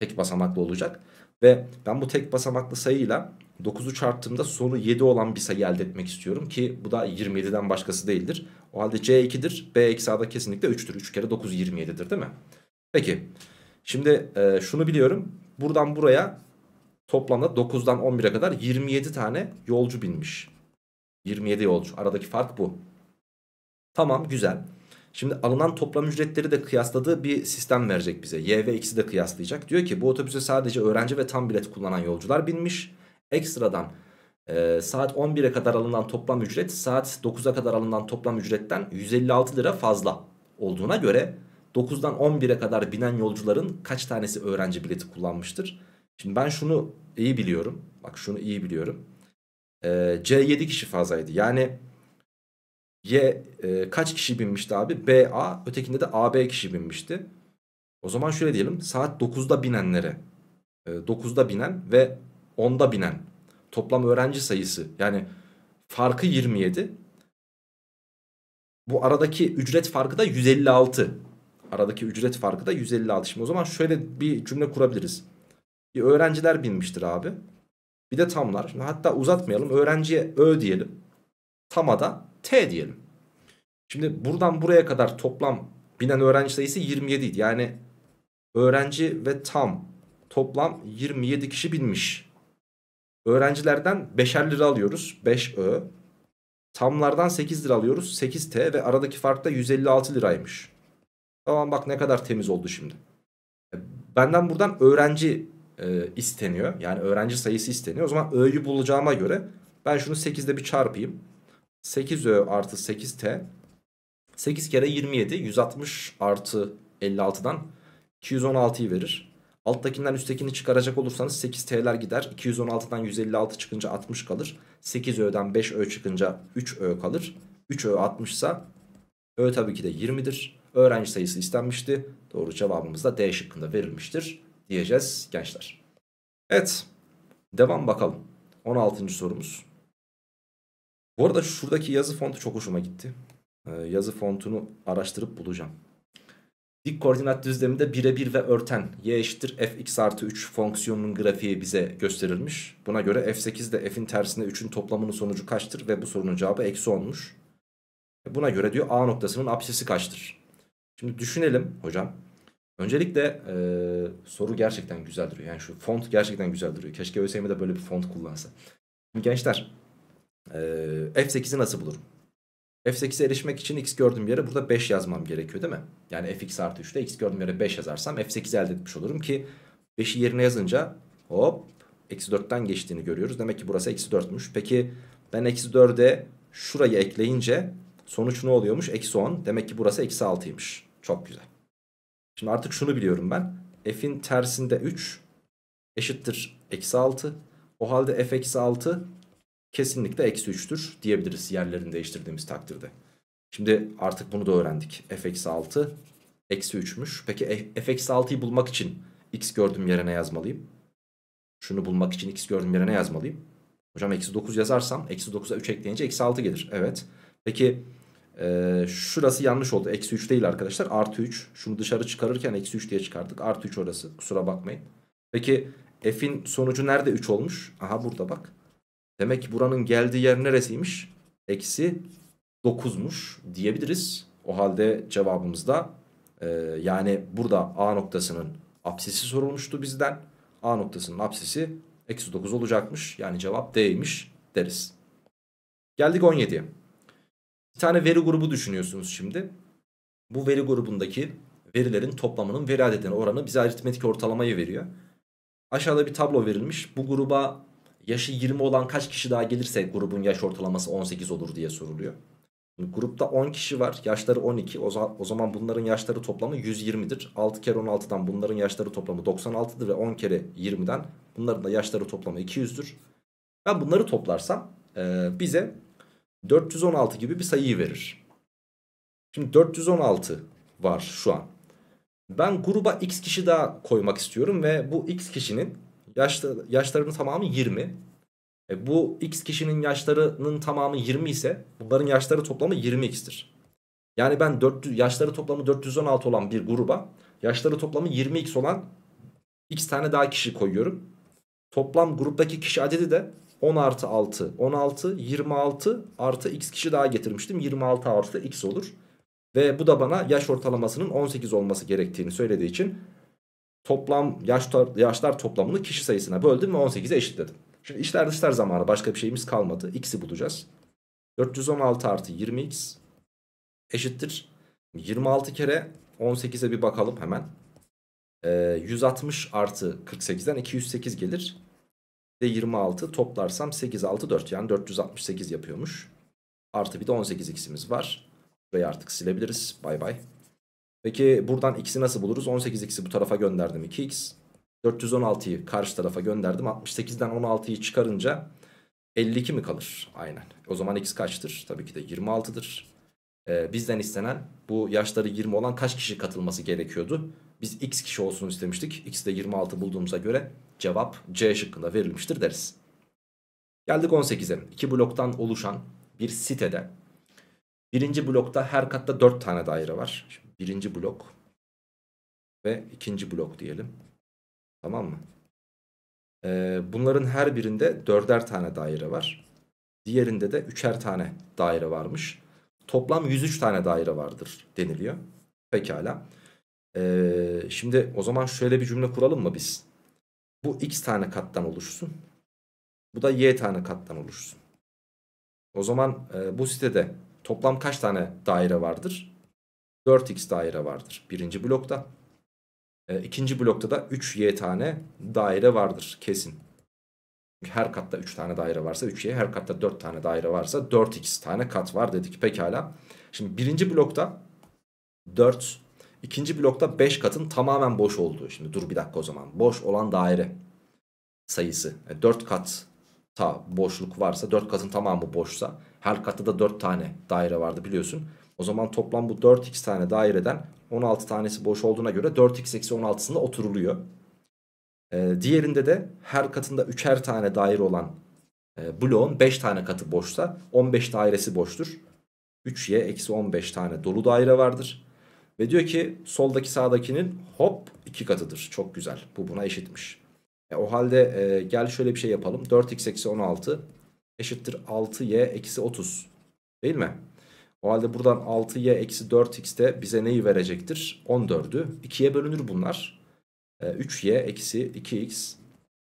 Speaker 1: tek basamaklı olacak. Ve ben bu tek basamaklı sayıyla 9'u çarptığımda sonu 7 olan bir sayı elde etmek istiyorum ki bu da 27'den başkası değildir. O halde C 2'dir. B eksi A'da kesinlikle 3'tür. 3 kere 9 27'dir değil mi? Peki. Şimdi e, şunu biliyorum. Buradan buraya toplamda 9'dan 11'e kadar 27 tane yolcu binmiş. 27 yolcu. Aradaki fark bu. Tamam güzel. Şimdi alınan toplam ücretleri de kıyasladığı bir sistem verecek bize. Y ve X'i de kıyaslayacak. Diyor ki bu otobüse sadece öğrenci ve tam bilet kullanan yolcular binmiş. Ekstradan e, saat 11'e kadar alınan toplam ücret saat 9'a kadar alınan toplam ücretten 156 lira fazla olduğuna göre 9'dan 11'e kadar binen yolcuların kaç tanesi öğrenci bileti kullanmıştır? Şimdi ben şunu iyi biliyorum. Bak şunu iyi biliyorum. E, C 7 kişi fazlaydı. Yani Y e, kaç kişi binmişti abi? BA ötekinde de AB kişi binmişti. O zaman şöyle diyelim saat 9'da binenlere e, 9'da binen ve 10'da binen toplam öğrenci sayısı yani farkı 27. Bu aradaki ücret farkı da 156. Aradaki ücret farkı da 156. Şimdi o zaman şöyle bir cümle kurabiliriz. Bir öğrenciler binmiştir abi. Bir de tamlar. Şimdi hatta uzatmayalım. Öğrenciye ö diyelim. Tama da T diyelim. Şimdi buradan buraya kadar toplam binen öğrenci sayısı 27 idi. Yani öğrenci ve tam toplam 27 kişi binmiş. Öğrencilerden 5'er lira alıyoruz. 5Ö. Tamlardan 8 lira alıyoruz. 8T ve aradaki fark da 156 liraymış. Tamam bak ne kadar temiz oldu şimdi. Benden buradan öğrenci e, isteniyor. Yani öğrenci sayısı isteniyor. O zaman Ö'yü bulacağıma göre ben şunu 8'de bir çarpayım. 8Ö artı 8T 8 kere 27 160 artı 56'dan 216'yı verir. Alttakinden üsttekini çıkaracak olursanız 8T'ler gider. 216'dan 156 çıkınca 60 kalır. 8Ö'den 5Ö çıkınca 3Ö kalır. 3Ö 60 ise Ö tabii ki de 20'dir. Öğrenci sayısı istenmişti. Doğru cevabımız da D şıkkında verilmiştir diyeceğiz gençler. Evet devam bakalım. 16. sorumuz. Bu arada şuradaki yazı fontu çok hoşuma gitti. Ee, yazı fontunu araştırıp bulacağım. Dik koordinat düzleminde birebir ve örten y eşittir fx artı 3 fonksiyonunun grafiği bize gösterilmiş. Buna göre f8 de f'in tersine 3'ün toplamının sonucu kaçtır ve bu sorunun cevabı eksi 10'muş. E, buna göre diyor A noktasının apsisi kaçtır? Şimdi düşünelim hocam. Öncelikle e, soru gerçekten güzel duruyor. Yani şu font gerçekten güzel duruyor. Keşke ÖSYM'de böyle bir font kullansa. Şimdi gençler ee, F8'i nasıl bulurum? F8'e erişmek için x gördüğüm yere burada 5 yazmam gerekiyor değil mi? Yani fx artı 3'te x gördüğüm yere 5 yazarsam f8 elde etmiş olurum ki 5'i yerine yazınca hop eksi 4'ten geçtiğini görüyoruz. Demek ki burası eksi 4'müş. Peki ben eksi 4'e şurayı ekleyince sonuç ne oluyormuş? Eksi 10. Demek ki burası eksi 6'ymış. Çok güzel. Şimdi artık şunu biliyorum ben. F'in tersinde 3 eşittir eksi 6. O halde f eksi 6 kesinlikle eksi 3'tür diyebiliriz yerlerini değiştirdiğimiz takdirde. Şimdi artık bunu da öğrendik. f eksi 6 eksi 3'müş. Peki e, f eksi 6'yı bulmak için x gördüğüm yere ne yazmalıyım. Şunu bulmak için x gördüğüm yere ne yazmalıyım. Hocam eksi 9 yazarsam eksi 9'a 3 ekleyince eksi 6 gelir. Evet. Peki e, şurası yanlış oldu. Eksi 3 değil arkadaşlar. Artı 3. Şunu dışarı çıkarırken eksi 3 diye çıkardık. Artı 3 orası. Kusura bakmayın. Peki f'in sonucu nerede 3 olmuş? Aha burada bak. Demek ki buranın geldiği yer neresiymiş? Eksi 9'muş diyebiliriz. O halde cevabımızda e, yani burada A noktasının apsisi sorulmuştu bizden. A noktasının apsisi eksi 9 olacakmış. Yani cevap D'ymiş deriz. Geldik 17'ye. Bir tane veri grubu düşünüyorsunuz şimdi. Bu veri grubundaki verilerin toplamının veri adedine oranı bize aritmetik ortalamayı veriyor. Aşağıda bir tablo verilmiş. Bu gruba yaşı 20 olan kaç kişi daha gelirse grubun yaş ortalaması 18 olur diye soruluyor. Grupta 10 kişi var. Yaşları 12. O zaman bunların yaşları toplamı 120'dir. 6 kere 16'dan bunların yaşları toplamı 96'dır ve 10 kere 20'den bunların da yaşları toplamı 200'dür. Ben bunları toplarsam bize 416 gibi bir sayıyı verir. Şimdi 416 var şu an. Ben gruba x kişi daha koymak istiyorum ve bu x kişinin yaşlı, yaşlarının tamamı 20. E, bu x kişinin yaşlarının tamamı 20 ise bunların yaşları toplamı 20x'tir. Yani ben 400, yaşları toplamı 416 olan bir gruba yaşları toplamı 20x olan x tane daha kişi koyuyorum. Toplam gruptaki kişi adedi de 10 artı 6 16 26 artı x kişi daha getirmiştim 26 artı x olur. Ve bu da bana yaş ortalamasının 18 olması gerektiğini söylediği için toplam yaşlar yaşlar toplamını kişi sayısına böldüm ve 18'e eşitledim. Şimdi işler dışlar zamanı başka bir şeyimiz kalmadı. X'i bulacağız. 416 artı 20x eşittir. 26 kere 18'e bir bakalım hemen. Ee, 160 artı 48'den 208 gelir. Ve 26 toplarsam 864 yani 468 yapıyormuş. Artı bir de 18x'imiz var. Burayı artık silebiliriz. Bay bay. Peki buradan x'i nasıl buluruz? 18x'i bu tarafa gönderdim 2x. 416'yı karşı tarafa gönderdim. 68'den 16'yı çıkarınca 52 mi kalır? Aynen. O zaman x kaçtır? Tabii ki de 26'dır. Ee, bizden istenen bu yaşları 20 olan kaç kişi katılması gerekiyordu? Biz x kişi olsun istemiştik. x de 26 bulduğumuza göre cevap C şıkkında verilmiştir deriz. Geldik 18'e. İki bloktan oluşan bir sitede birinci blokta her katta 4 tane daire var birinci blok ve ikinci blok diyelim. Tamam mı? Ee, bunların her birinde dörder tane daire var. Diğerinde de üçer tane daire varmış. Toplam 103 tane daire vardır deniliyor. Pekala. Ee, şimdi o zaman şöyle bir cümle kuralım mı biz? Bu x tane kattan oluşsun. Bu da y tane kattan oluşsun. O zaman e, bu sitede toplam kaç tane daire vardır? 4x daire vardır birinci blokta. E, ikinci blokta da 3y tane daire vardır kesin. Çünkü her katta 3 tane daire varsa 3y, her katta 4 tane daire varsa 4x tane kat var dedik pekala. Şimdi birinci blokta 4, ikinci blokta 5 katın tamamen boş olduğu. Şimdi dur bir dakika o zaman. Boş olan daire sayısı. E, 4 kat ta boşluk varsa 4 katın tamamı boşsa her katta da 4 tane daire vardı biliyorsun. O zaman toplam bu 4x tane daireden 16 tanesi boş olduğuna göre 4x eksi 16'sında oturuluyor. Ee, diğerinde de her katında 3'er tane daire olan e, bloğun 5 tane katı boşsa 15 dairesi boştur. 3y eksi 15 tane dolu daire vardır. Ve diyor ki soldaki sağdakinin hop 2 katıdır. Çok güzel. Bu buna eşitmiş. E, o halde e, gel şöyle bir şey yapalım. 4x eksi 16 eşittir 6y eksi 30 değil mi? O halde buradan 6y eksi 4x de bize neyi verecektir? 14'ü. 2'ye bölünür bunlar. 3y ee, eksi 2x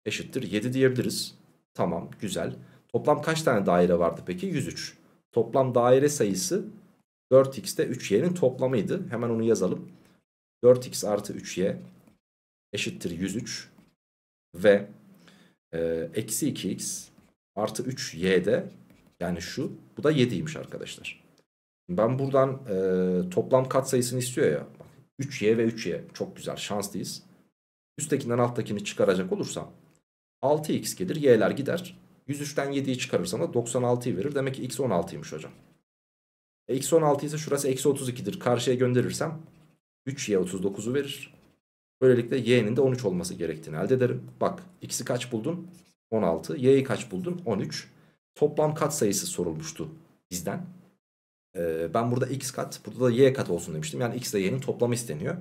Speaker 1: eşittir 7 diyebiliriz. Tamam güzel. Toplam kaç tane daire vardı peki? 103. Toplam daire sayısı 4x'te 3y'nin toplamıydı. Hemen onu yazalım. 4x artı 3y eşittir 103 ve e, eksi 2x artı 3y de yani şu bu da 7'ymiş arkadaşlar. Ben buradan e, toplam kat sayısını istiyor ya. 3y ve 3y çok güzel şanslıyız. Üsttekinden alttakini çıkaracak olursam 6x gelir y'ler gider. 103'ten 7'yi çıkarırsam da 96'yı verir. Demek ki x 16'ymış hocam. E, x 16 ise şurası eksi 32'dir. Karşıya gönderirsem 3y 39'u verir. Böylelikle y'nin de 13 olması gerektiğini elde ederim. Bak x'i kaç buldun? 16. Y'yi kaç buldun? 13. Toplam kat sayısı sorulmuştu bizden. Ee, ben burada x kat burada da y kat olsun demiştim. Yani x ile y'nin toplamı isteniyor.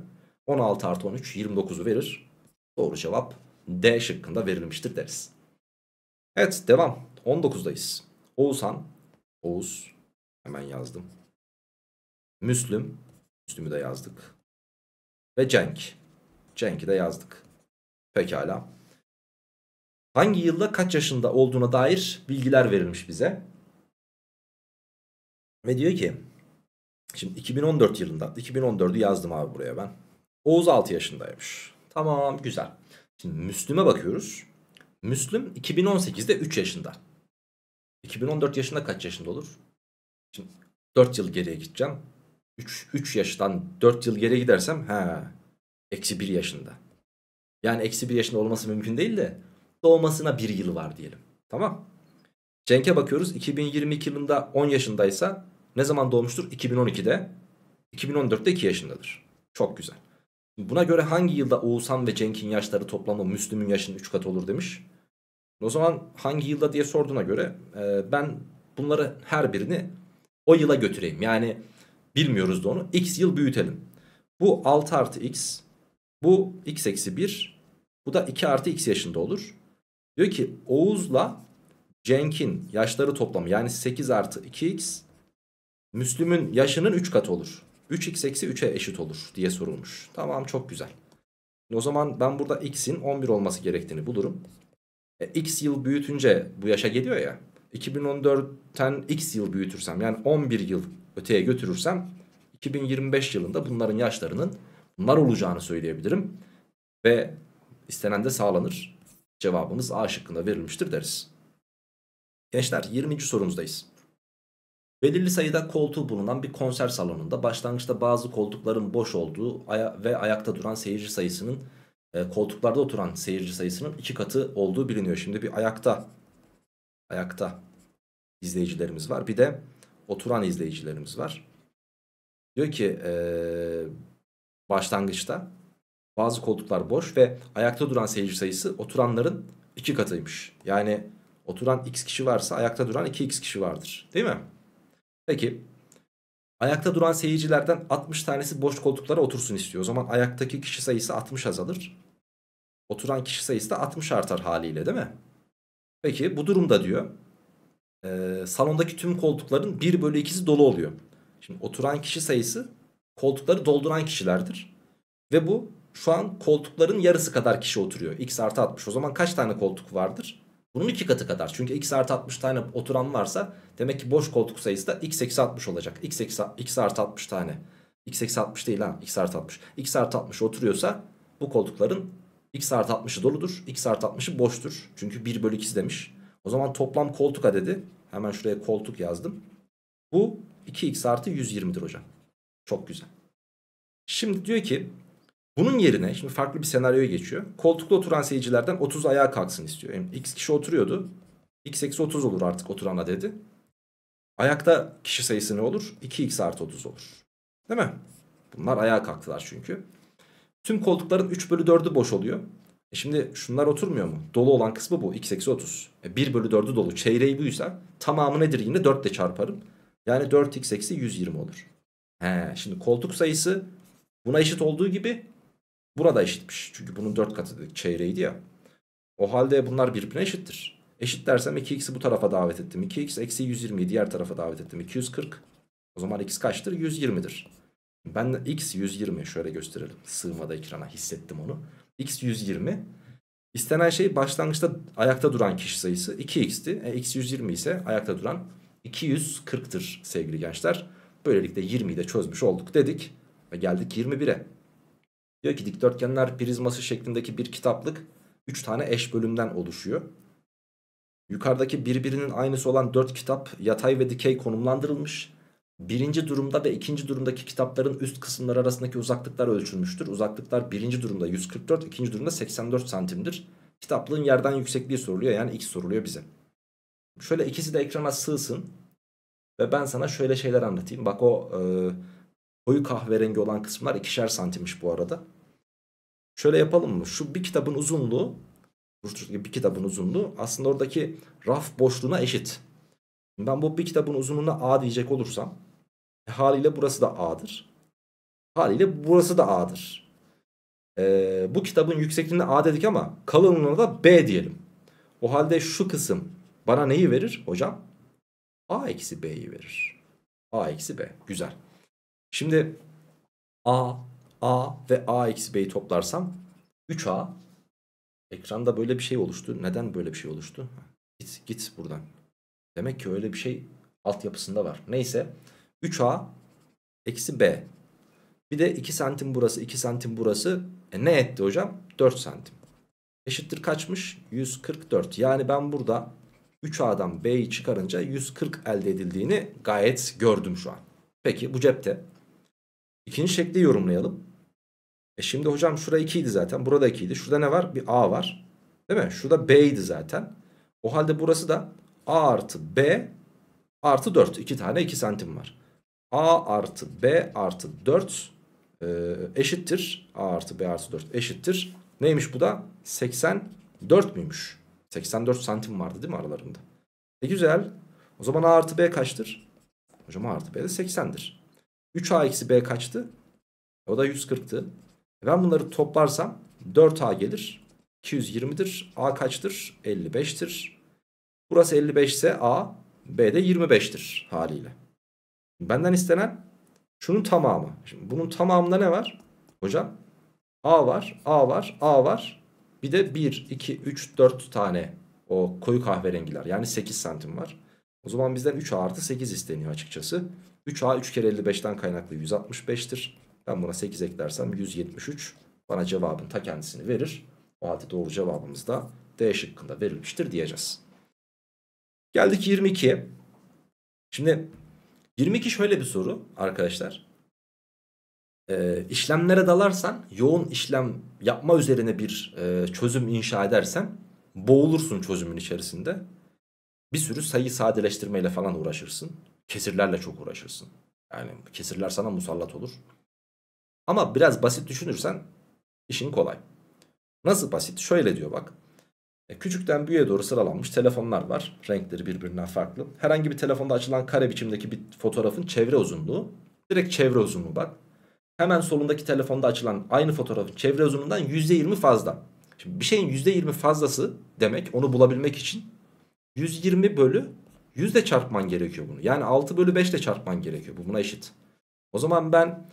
Speaker 1: 16 artı 13 29'u verir. Doğru cevap D şıkkında verilmiştir deriz. Evet devam. 19'dayız. Oğuzhan. Oğuz. Hemen yazdım. Müslüm. Müslüm'ü de yazdık. Ve Cenk. Cenk'i de yazdık. Pekala. Hangi yılda kaç yaşında olduğuna dair bilgiler verilmiş bize. Ve diyor ki şimdi 2014 yılında 2014'ü yazdım abi buraya ben. Oğuz 6 yaşındaymış. Tamam güzel. Şimdi Müslüm'e bakıyoruz. Müslüm 2018'de 3 yaşında. 2014 yaşında kaç yaşında olur? Şimdi 4 yıl geriye gideceğim. 3, 3 yaştan 4 yıl geriye gidersem he eksi 1 yaşında. Yani eksi 1 yaşında olması mümkün değil de doğmasına 1 yıl var diyelim. Tamam. Cenk'e bakıyoruz 2022 yılında 10 yaşındaysa ne zaman doğmuştur? 2012'de. 2014'te 2 yaşındadır. Çok güzel. Buna göre hangi yılda Oğuzhan ve Cenk'in yaşları toplamı Müslüm'ün yaşının 3 katı olur demiş. O zaman hangi yılda diye sorduğuna göre e, ben bunları her birini o yıla götüreyim. Yani bilmiyoruz da onu. X yıl büyütelim. Bu 6 artı x. Bu x eksi 1. Bu da 2 artı x yaşında olur. Diyor ki Oğuz'la Cenk'in yaşları toplamı yani 8 artı 2x Müslüm'ün yaşının 3 katı olur. 3x eksi 3'e eşit olur diye sorulmuş. Tamam çok güzel. O zaman ben burada x'in 11 olması gerektiğini bulurum. E, x yıl büyütünce bu yaşa geliyor ya. 2014'ten x yıl büyütürsem yani 11 yıl öteye götürürsem 2025 yılında bunların yaşlarının bunlar olacağını söyleyebilirim. Ve istenen de sağlanır. Cevabımız A şıkkında verilmiştir deriz. Gençler 20. sorumuzdayız. Belirli sayıda koltuğu bulunan bir konser salonunda başlangıçta bazı koltukların boş olduğu ve ayakta duran seyirci sayısının e, koltuklarda oturan seyirci sayısının iki katı olduğu biliniyor. Şimdi bir ayakta ayakta izleyicilerimiz var. Bir de oturan izleyicilerimiz var. Diyor ki ee, başlangıçta bazı koltuklar boş ve ayakta duran seyirci sayısı oturanların iki katıymış. Yani oturan x kişi varsa ayakta duran 2x kişi vardır. Değil mi? Peki ayakta duran seyircilerden 60 tanesi boş koltuklara otursun istiyor. O zaman ayaktaki kişi sayısı 60 azalır. Oturan kişi sayısı da 60 artar haliyle değil mi? Peki bu durumda diyor e, salondaki tüm koltukların 1 bölü 2'si dolu oluyor. Şimdi oturan kişi sayısı koltukları dolduran kişilerdir. Ve bu şu an koltukların yarısı kadar kişi oturuyor. X artı 60. O zaman kaç tane koltuk vardır? Bunun iki katı kadar. Çünkü x artı 60 tane oturan varsa demek ki boş koltuk sayısı da x eksi 60 olacak. x, eksi, x artı 60 tane. x eksi 60 değil ha. x artı 60. x artı 60 oturuyorsa bu koltukların x artı 60'ı doludur. x artı 60'ı boştur. Çünkü 1 bölü 2 demiş. O zaman toplam koltuk adedi. Hemen şuraya koltuk yazdım. Bu 2x artı 120'dir hocam. Çok güzel. Şimdi diyor ki bunun yerine şimdi farklı bir senaryoya geçiyor. Koltukta oturan seyircilerden 30 ayağa kalksın istiyor. Yani x kişi oturuyordu. x eksi 30 olur artık oturana dedi. Ayakta kişi sayısı ne olur? 2x artı 30 olur. Değil mi? Bunlar ayağa kalktılar çünkü. Tüm koltukların 3 bölü 4'ü boş oluyor. E şimdi şunlar oturmuyor mu? Dolu olan kısmı bu. x eksi 30. E 1 bölü 4'ü dolu. Çeyreği buysa tamamı nedir yine? 4 ile çarparım. Yani 4x eksi 120 olur. He, şimdi koltuk sayısı buna eşit olduğu gibi Burada eşitmiş. Çünkü bunun 4 katı çeyreğiydi ya. O halde bunlar birbirine eşittir. Eşit dersem 2x'i bu tarafa davet ettim. 2x eksi 120'yi diğer tarafa davet ettim. 240. O zaman x kaçtır? 120'dir. Ben de x 120 şöyle gösterelim. Sığmadı ekrana hissettim onu. x 120. İstenen şey başlangıçta ayakta duran kişi sayısı 2x'ti. E, x 120 ise ayakta duran 240'tır sevgili gençler. Böylelikle 20'yi de çözmüş olduk dedik. Ve geldik 21'e. Diyor ki dikdörtgenler prizması şeklindeki bir kitaplık 3 tane eş bölümden oluşuyor. Yukarıdaki birbirinin aynısı olan 4 kitap yatay ve dikey konumlandırılmış. Birinci durumda ve ikinci durumdaki kitapların üst kısımları arasındaki uzaklıklar ölçülmüştür. Uzaklıklar birinci durumda 144, ikinci durumda 84 santimdir. Kitaplığın yerden yüksekliği soruluyor yani x soruluyor bize. Şöyle ikisi de ekrana sığsın ve ben sana şöyle şeyler anlatayım. Bak o... E Koyu kahverengi olan kısımlar ikişer santimmiş bu arada. Şöyle yapalım mı? Şu bir kitabın uzunluğu bir kitabın uzunluğu aslında oradaki raf boşluğuna eşit. Ben bu bir kitabın uzunluğuna A diyecek olursam e, haliyle burası da A'dır. Haliyle burası da A'dır. Ee, bu kitabın yüksekliğine A dedik ama kalınlığına da B diyelim. O halde şu kısım bana neyi verir hocam? A eksi B'yi verir. A eksi B. Güzel. Şimdi A, A ve A eksi B'yi toplarsam 3A ekranda böyle bir şey oluştu. Neden böyle bir şey oluştu? Git git buradan. Demek ki öyle bir şey altyapısında var. Neyse 3A eksi B. Bir de 2 santim burası 2 santim burası. E ne etti hocam? 4 santim. Eşittir kaçmış? 144. Yani ben burada 3A'dan B'yi çıkarınca 140 elde edildiğini gayet gördüm şu an. Peki bu cepte. İkinci şekli yorumlayalım. E şimdi hocam şura 2 idi zaten. Burada 2 idi. Şurada ne var? Bir A var. Değil mi? Şurada B idi zaten. O halde burası da A artı B artı 4. 2 tane 2 santim var. A artı B artı 4 e, eşittir. A artı B artı 4 eşittir. Neymiş bu da? 84 müymüş? 84 santim vardı değil mi aralarında? E güzel. O zaman A artı B kaçtır? Hocam A artı B de 80'dir. 3a eksi b kaçtı? O da 140'tı. Ben bunları toplarsam 4a gelir. 220'dir. a kaçtır? 55'tir. Burası 55 ise a, b de 25'tir haliyle. Benden istenen şunun tamamı. Şimdi bunun tamamında ne var? Hocam a var, a var, a var. Bir de 1, 2, 3, 4 tane o koyu kahverengiler yani 8 santim var. O zaman bizden 3 artı 8 isteniyor açıkçası. 3A 3 kere 55'ten kaynaklı 165'tir. Ben buna 8 eklersem 173 bana cevabın ta kendisini verir. O halde doğru cevabımız da D şıkkında verilmiştir diyeceğiz. Geldik 22. Şimdi 22 şöyle bir soru arkadaşlar. Ee, işlemlere dalarsan yoğun işlem yapma üzerine bir e, çözüm inşa edersen boğulursun çözümün içerisinde. Bir sürü sayı sadeleştirmeyle falan uğraşırsın kesirlerle çok uğraşırsın. Yani kesirler sana musallat olur. Ama biraz basit düşünürsen işin kolay. Nasıl basit? Şöyle diyor bak. E, küçükten büyüğe doğru sıralanmış telefonlar var. Renkleri birbirinden farklı. Herhangi bir telefonda açılan kare biçimdeki bir fotoğrafın çevre uzunluğu. Direkt çevre uzunluğu bak. Hemen solundaki telefonda açılan aynı fotoğrafın çevre uzunluğundan %20 fazla. Şimdi bir şeyin %20 fazlası demek onu bulabilmek için 120 bölü 100 ile çarpman gerekiyor bunu. Yani 6 bölü 5 ile çarpman gerekiyor. Bu buna eşit. O zaman ben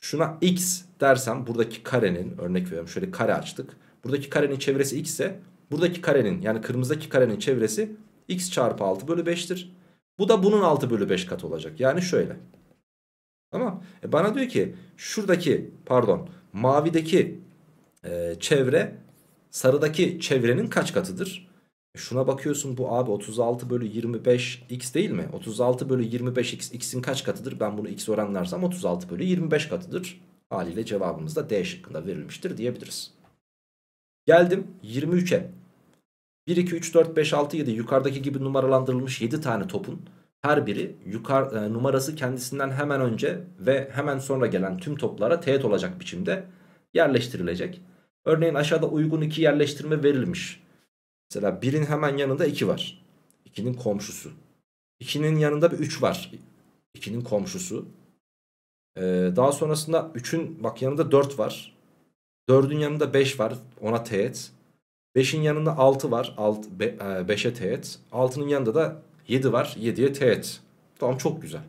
Speaker 1: şuna x dersem buradaki karenin örnek veriyorum şöyle kare açtık. Buradaki karenin çevresi x ise buradaki karenin yani kırmızıdaki karenin çevresi x çarpı 6 bölü 5'tir. Bu da bunun 6 bölü 5 katı olacak. Yani şöyle. Tamam. E bana diyor ki şuradaki pardon mavideki e, çevre sarıdaki çevrenin kaç katıdır? Şuna bakıyorsun bu abi 36 bölü 25 x değil mi? 36 bölü 25 x x'in kaç katıdır? Ben bunu x oranlarsam 36 bölü 25 katıdır. Haliyle cevabımız da D şıkkında verilmiştir diyebiliriz. Geldim 23'e. 1, 2, 3, 4, 5, 6, 7 yukarıdaki gibi numaralandırılmış 7 tane topun her biri yukarı e, numarası kendisinden hemen önce ve hemen sonra gelen tüm toplara teğet olacak biçimde yerleştirilecek. Örneğin aşağıda uygun iki yerleştirme verilmiş. Mesela birin hemen yanında iki var. 2'nin komşusu. İkinin yanında bir üç var. 2'nin komşusu. Ee, daha sonrasında üçün bak yanında dört var. dördün yanında beş var. Ona teğet. Beşin yanında altı var. E, beşe teğet. Altının yanında da yedi var. yediye teğet. Tamam çok güzel.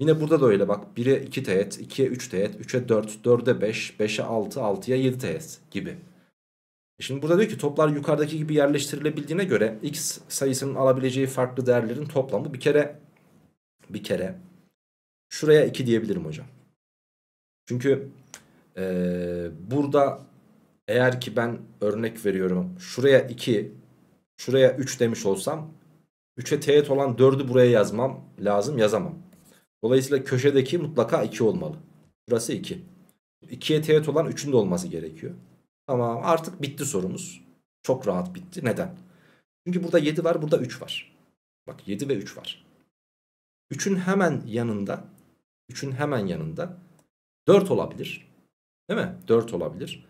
Speaker 1: Yine burada da öyle bak. 1'e 2 teğet, ikiye 3 teğet, 3'e 4, 4'e 5, 5'e 6, 6'ya 7 teğet gibi. E şimdi burada diyor ki toplar yukarıdaki gibi yerleştirilebildiğine göre x sayısının alabileceği farklı değerlerin toplamı bir kere bir kere şuraya 2 diyebilirim hocam. Çünkü ee, burada eğer ki ben örnek veriyorum şuraya 2 şuraya 3 demiş olsam 3'e teğet olan 4'ü buraya yazmam lazım yazamam. Dolayısıyla köşedeki mutlaka 2 olmalı. Burası 2. 2'ye teğet olan 3'ün de olması gerekiyor. Tamam artık bitti sorumuz. Çok rahat bitti. Neden? Çünkü burada 7 var burada 3 var. Bak 7 ve 3 var. 3'ün hemen yanında 3'ün hemen yanında 4 olabilir. Değil mi? 4 olabilir.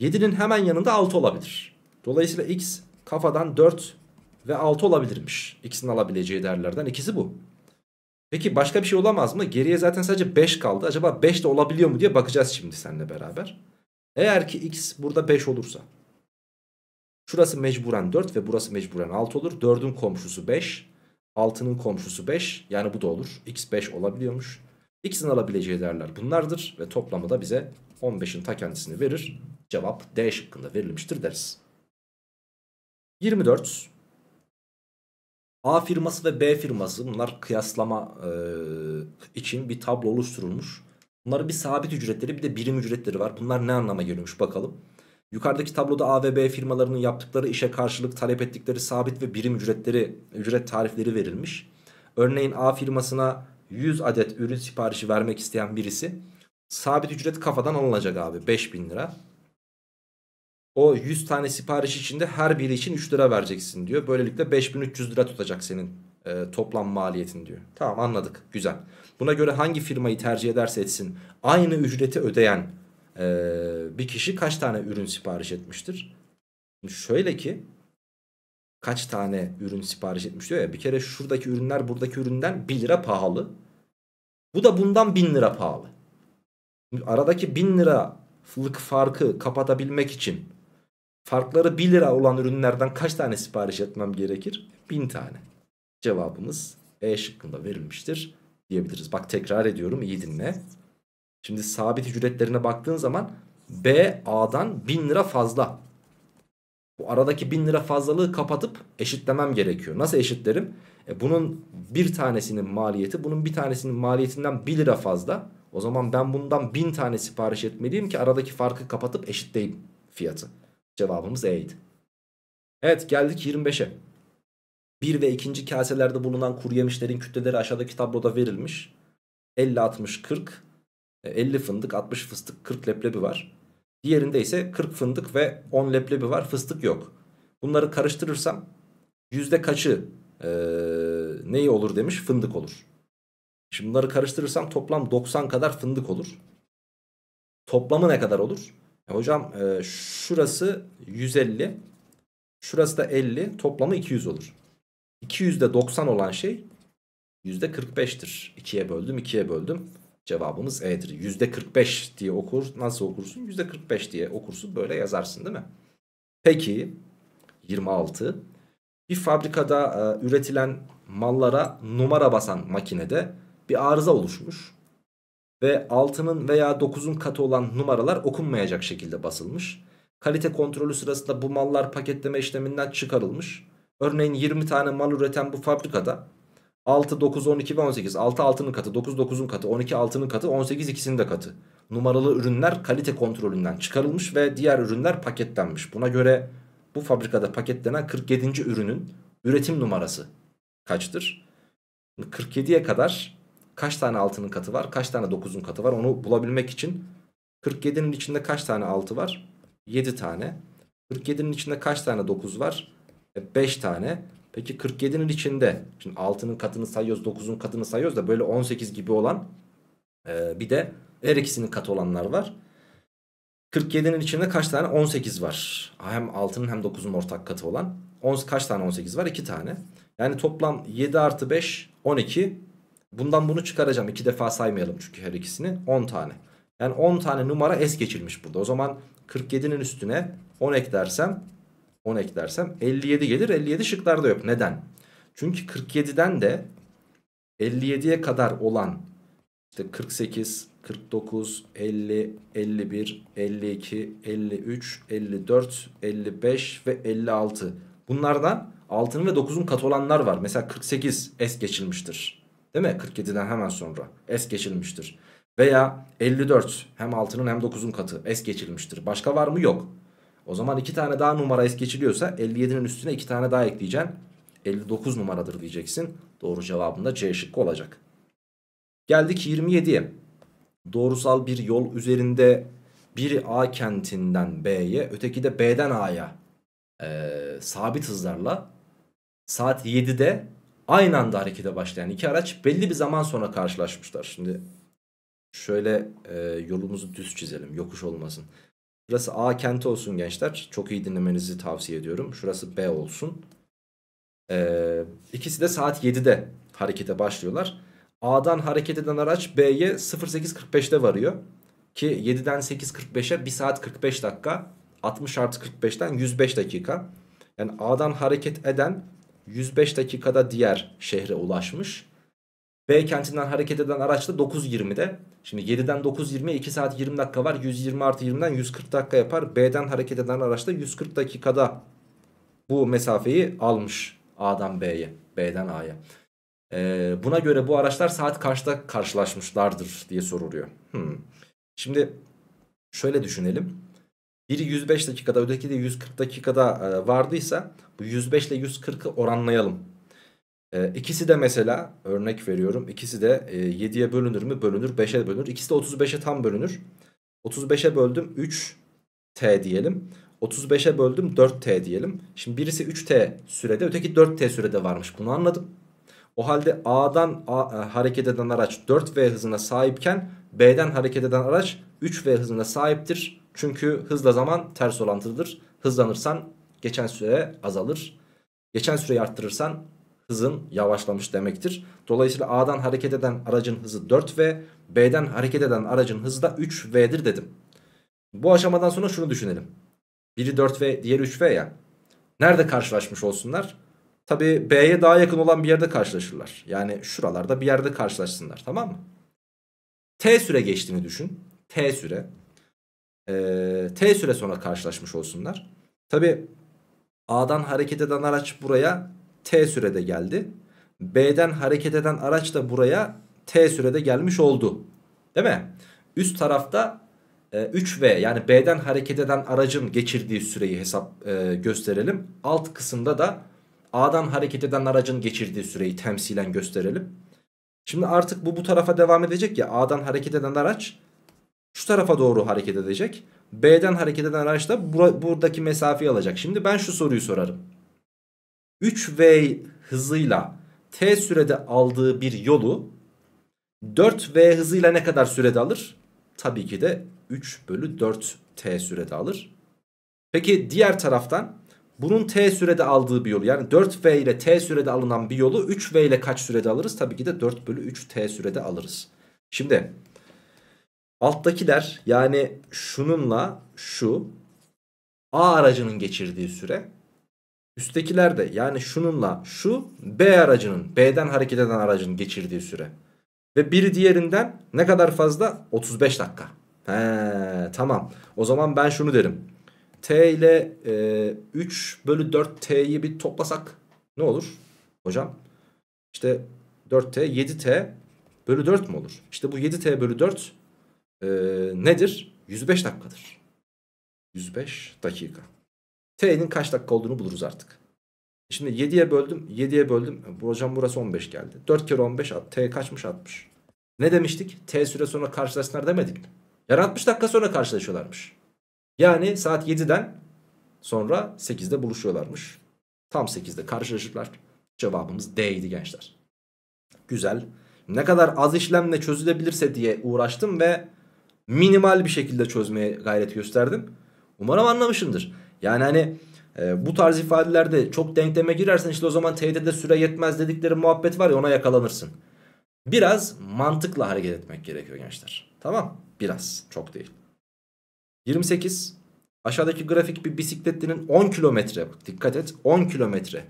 Speaker 1: 7'nin hemen yanında 6 olabilir. Dolayısıyla x kafadan 4 ve 6 olabilirmiş. X'in alabileceği değerlerden ikisi bu. Peki başka bir şey olamaz mı? Geriye zaten sadece 5 kaldı. Acaba 5 de olabiliyor mu diye bakacağız şimdi seninle beraber. Eğer ki x burada 5 olursa. Şurası mecburen 4 ve burası mecburen 6 olur. 4'ün komşusu 5. 6'nın komşusu 5. Yani bu da olur. x 5 olabiliyormuş. x'in alabileceği değerler bunlardır. Ve toplamı da bize 15'in ta kendisini verir. Cevap D şıkkında verilmiştir deriz. 24. A firması ve B firması bunlar kıyaslama e, için bir tablo oluşturulmuş. Bunların bir sabit ücretleri bir de birim ücretleri var. Bunlar ne anlama geliyormuş bakalım. Yukarıdaki tabloda A ve B firmalarının yaptıkları işe karşılık talep ettikleri sabit ve birim ücretleri, ücret tarifleri verilmiş. Örneğin A firmasına 100 adet ürün siparişi vermek isteyen birisi sabit ücret kafadan alınacak abi 5000 lira. O 100 tane sipariş içinde her biri için 3 lira vereceksin diyor. Böylelikle 5300 lira tutacak senin e, toplam maliyetin diyor. Tamam anladık güzel. Buna göre hangi firmayı tercih ederse etsin aynı ücreti ödeyen e, bir kişi kaç tane ürün sipariş etmiştir? Şöyle ki kaç tane ürün sipariş etmiş diyor ya bir kere şuradaki ürünler buradaki üründen 1 lira pahalı. Bu da bundan 1000 lira pahalı. Aradaki 1000 liralık farkı kapatabilmek için farkları 1 lira olan ürünlerden kaç tane sipariş etmem gerekir? 1000 tane. Cevabımız E şıkkında verilmiştir diyebiliriz. Bak tekrar ediyorum iyi dinle. Şimdi sabit ücretlerine baktığın zaman B A'dan 1000 lira fazla. Bu aradaki 1000 lira fazlalığı kapatıp eşitlemem gerekiyor. Nasıl eşitlerim? E bunun bir tanesinin maliyeti bunun bir tanesinin maliyetinden 1 lira fazla. O zaman ben bundan 1000 tane sipariş etmeliyim ki aradaki farkı kapatıp eşitleyeyim fiyatı. Cevabımız E'ydi. Evet geldik 25'e. 1 ve 2. kaselerde bulunan kuru yemişlerin kütleleri aşağıdaki tabloda verilmiş. 50, 60, 40, 50 fındık, 60 fıstık, 40 leblebi var. Diğerinde ise 40 fındık ve 10 leblebi var, fıstık yok. Bunları karıştırırsam yüzde kaçı e, neyi olur demiş fındık olur. Şimdi bunları karıştırırsam toplam 90 kadar fındık olur. Toplamı ne kadar olur? E, hocam e, şurası 150, şurası da 50 toplamı 200 olur. 2 90 olan şey yüzde 45'tir. 2'ye böldüm 2'ye böldüm. Cevabımız E'dir. Yüzde 45 diye okur. Nasıl okursun? Yüzde 45 diye okursun. Böyle yazarsın değil mi? Peki 26. Bir fabrikada e, üretilen mallara numara basan makinede bir arıza oluşmuş. Ve 6'nın veya 9'un katı olan numaralar okunmayacak şekilde basılmış. Kalite kontrolü sırasında bu mallar paketleme işleminden çıkarılmış Örneğin 20 tane mal üreten bu fabrikada 6, 9, 12 ve 18. 6 6'nın katı, 9 9'un katı, 12 6'nın katı, 18 ikisinin de katı. Numaralı ürünler kalite kontrolünden çıkarılmış ve diğer ürünler paketlenmiş. Buna göre bu fabrikada paketlenen 47. ürünün üretim numarası kaçtır? 47'ye kadar kaç tane 6'nın katı var, kaç tane 9'un katı var onu bulabilmek için 47'nin içinde kaç tane 6 var? 7 tane. 47'nin içinde kaç tane 9 var? 5 e, tane. Peki 47'nin içinde şimdi 6'nın katını sayıyoruz 9'un katını sayıyoruz da böyle 18 gibi olan e, bir de her ikisinin katı olanlar var. 47'nin içinde kaç tane? 18 var. Hem 6'nın hem 9'un ortak katı olan. 10, kaç tane 18 var? 2 tane. Yani toplam 7 artı 5 12. Bundan bunu çıkaracağım. 2 defa saymayalım çünkü her ikisini. 10 tane. Yani 10 tane numara es geçilmiş burada. O zaman 47'nin üstüne 10 eklersem 10 eklersem 57 gelir. 57 şıklarda yok. Neden? Çünkü 47'den de 57'ye kadar olan işte 48, 49, 50, 51, 52, 53, 54, 55 ve 56. Bunlardan 6'nın ve 9'un katı olanlar var. Mesela 48 es geçilmiştir. Değil mi? 47'den hemen sonra es geçilmiştir. Veya 54 hem 6'nın hem 9'un katı es geçilmiştir. Başka var mı? Yok. O zaman 2 tane daha numara es geçiliyorsa 57'nin üstüne 2 tane daha ekleyeceksin. 59 numaradır diyeceksin. Doğru cevabında C şıkkı olacak. Geldik 27'ye. Doğrusal bir yol üzerinde biri A kentinden B'ye öteki de B'den A'ya e, sabit hızlarla saat 7'de aynı anda harekete başlayan iki araç belli bir zaman sonra karşılaşmışlar. Şimdi şöyle e, yolumuzu düz çizelim yokuş olmasın. Burası A kenti olsun gençler. Çok iyi dinlemenizi tavsiye ediyorum. Şurası B olsun. Ee, ikisi de saat 7'de harekete başlıyorlar. A'dan hareket eden araç B'ye 08.45'te varıyor. Ki 7'den 8.45'e 1 saat 45 dakika. 60 artı 45'ten 105 dakika. Yani A'dan hareket eden 105 dakikada diğer şehre ulaşmış. B kentinden hareket eden araçta 9.20'de. Şimdi 7'den 9.20'ye 2 saat 20 dakika var. 120 artı 20'den 140 dakika yapar. B'den hareket eden araçta 140 dakikada bu mesafeyi almış A'dan B'ye. B'den A'ya. Ee, buna göre bu araçlar saat kaçta karşılaşmışlardır diye soruluyor. Hmm. Şimdi şöyle düşünelim. Biri 105 dakikada öteki de 140 dakikada e, vardıysa bu 105 ile 140'ı oranlayalım. E, ikisi de mesela örnek veriyorum. İkisi de e, 7'ye bölünür mü? Bölünür. 5'e bölünür. İkisi de 35'e tam bölünür. 35'e böldüm 3t diyelim. 35'e böldüm 4t diyelim. Şimdi birisi 3t sürede öteki 4t sürede varmış. Bunu anladım. O halde A'dan A, e, hareket eden araç 4v hızına sahipken B'den hareket eden araç 3v hızına sahiptir. Çünkü hızla zaman ters orantılıdır. Hızlanırsan geçen süre azalır. Geçen süreyi arttırırsan hızın yavaşlamış demektir. Dolayısıyla A'dan hareket eden aracın hızı 4V, B'den hareket eden aracın hızı da 3V'dir dedim. Bu aşamadan sonra şunu düşünelim. Biri 4V, diğeri 3V ya. Nerede karşılaşmış olsunlar? Tabii B'ye daha yakın olan bir yerde karşılaşırlar. Yani şuralarda bir yerde karşılaşsınlar tamam mı? T süre geçtiğini düşün. T süre. Ee, T süre sonra karşılaşmış olsunlar. Tabii A'dan hareket eden araç buraya t sürede geldi. B'den hareket eden araç da buraya t sürede gelmiş oldu. Değil mi? Üst tarafta e, 3V yani B'den hareket eden aracın geçirdiği süreyi hesap e, gösterelim. Alt kısımda da A'dan hareket eden aracın geçirdiği süreyi temsilen gösterelim. Şimdi artık bu bu tarafa devam edecek ya A'dan hareket eden araç şu tarafa doğru hareket edecek. B'den hareket eden araç da bur buradaki mesafeyi alacak. Şimdi ben şu soruyu sorarım. 3v hızıyla t sürede aldığı bir yolu 4v hızıyla ne kadar sürede alır? Tabii ki de 3 bölü 4t sürede alır. Peki diğer taraftan bunun t sürede aldığı bir yolu yani 4v ile t sürede alınan bir yolu 3v ile kaç sürede alırız? Tabii ki de 4 bölü 3t sürede alırız. Şimdi alttakiler yani şununla şu a aracının geçirdiği süre Üsttekiler de yani şununla şu B aracının B'den hareket eden aracın geçirdiği süre. Ve biri diğerinden ne kadar fazla? 35 dakika. He, tamam. O zaman ben şunu derim. T ile e, 3 bölü 4 T'yi bir toplasak ne olur? Hocam işte 4T 7T bölü 4 mü olur? İşte bu 7T bölü 4 e, nedir? 105 dakikadır. 105 dakika. T'nin kaç dakika olduğunu buluruz artık. Şimdi 7'ye böldüm. 7'ye böldüm. Hocam burası 15 geldi. 4 kere 15 T kaçmış 60. Ne demiştik? T süre sonra karşılaşsınlar demedik mi? Yar 60 dakika sonra karşılaşıyorlarmış. Yani saat 7'den sonra 8'de buluşuyorlarmış. Tam 8'de karşılaşırlar. Cevabımız D idi gençler. Güzel. Ne kadar az işlemle çözülebilirse diye uğraştım ve minimal bir şekilde çözmeye gayret gösterdim. Umarım anlamışımdır. Yani hani e, bu tarz ifadelerde çok denkleme girersen işte o zaman tehdide süre yetmez dedikleri muhabbet var ya ona yakalanırsın. Biraz mantıkla hareket etmek gerekiyor gençler. Tamam biraz çok değil. 28 aşağıdaki grafik bir bisikletlinin 10 kilometre dikkat et 10 kilometre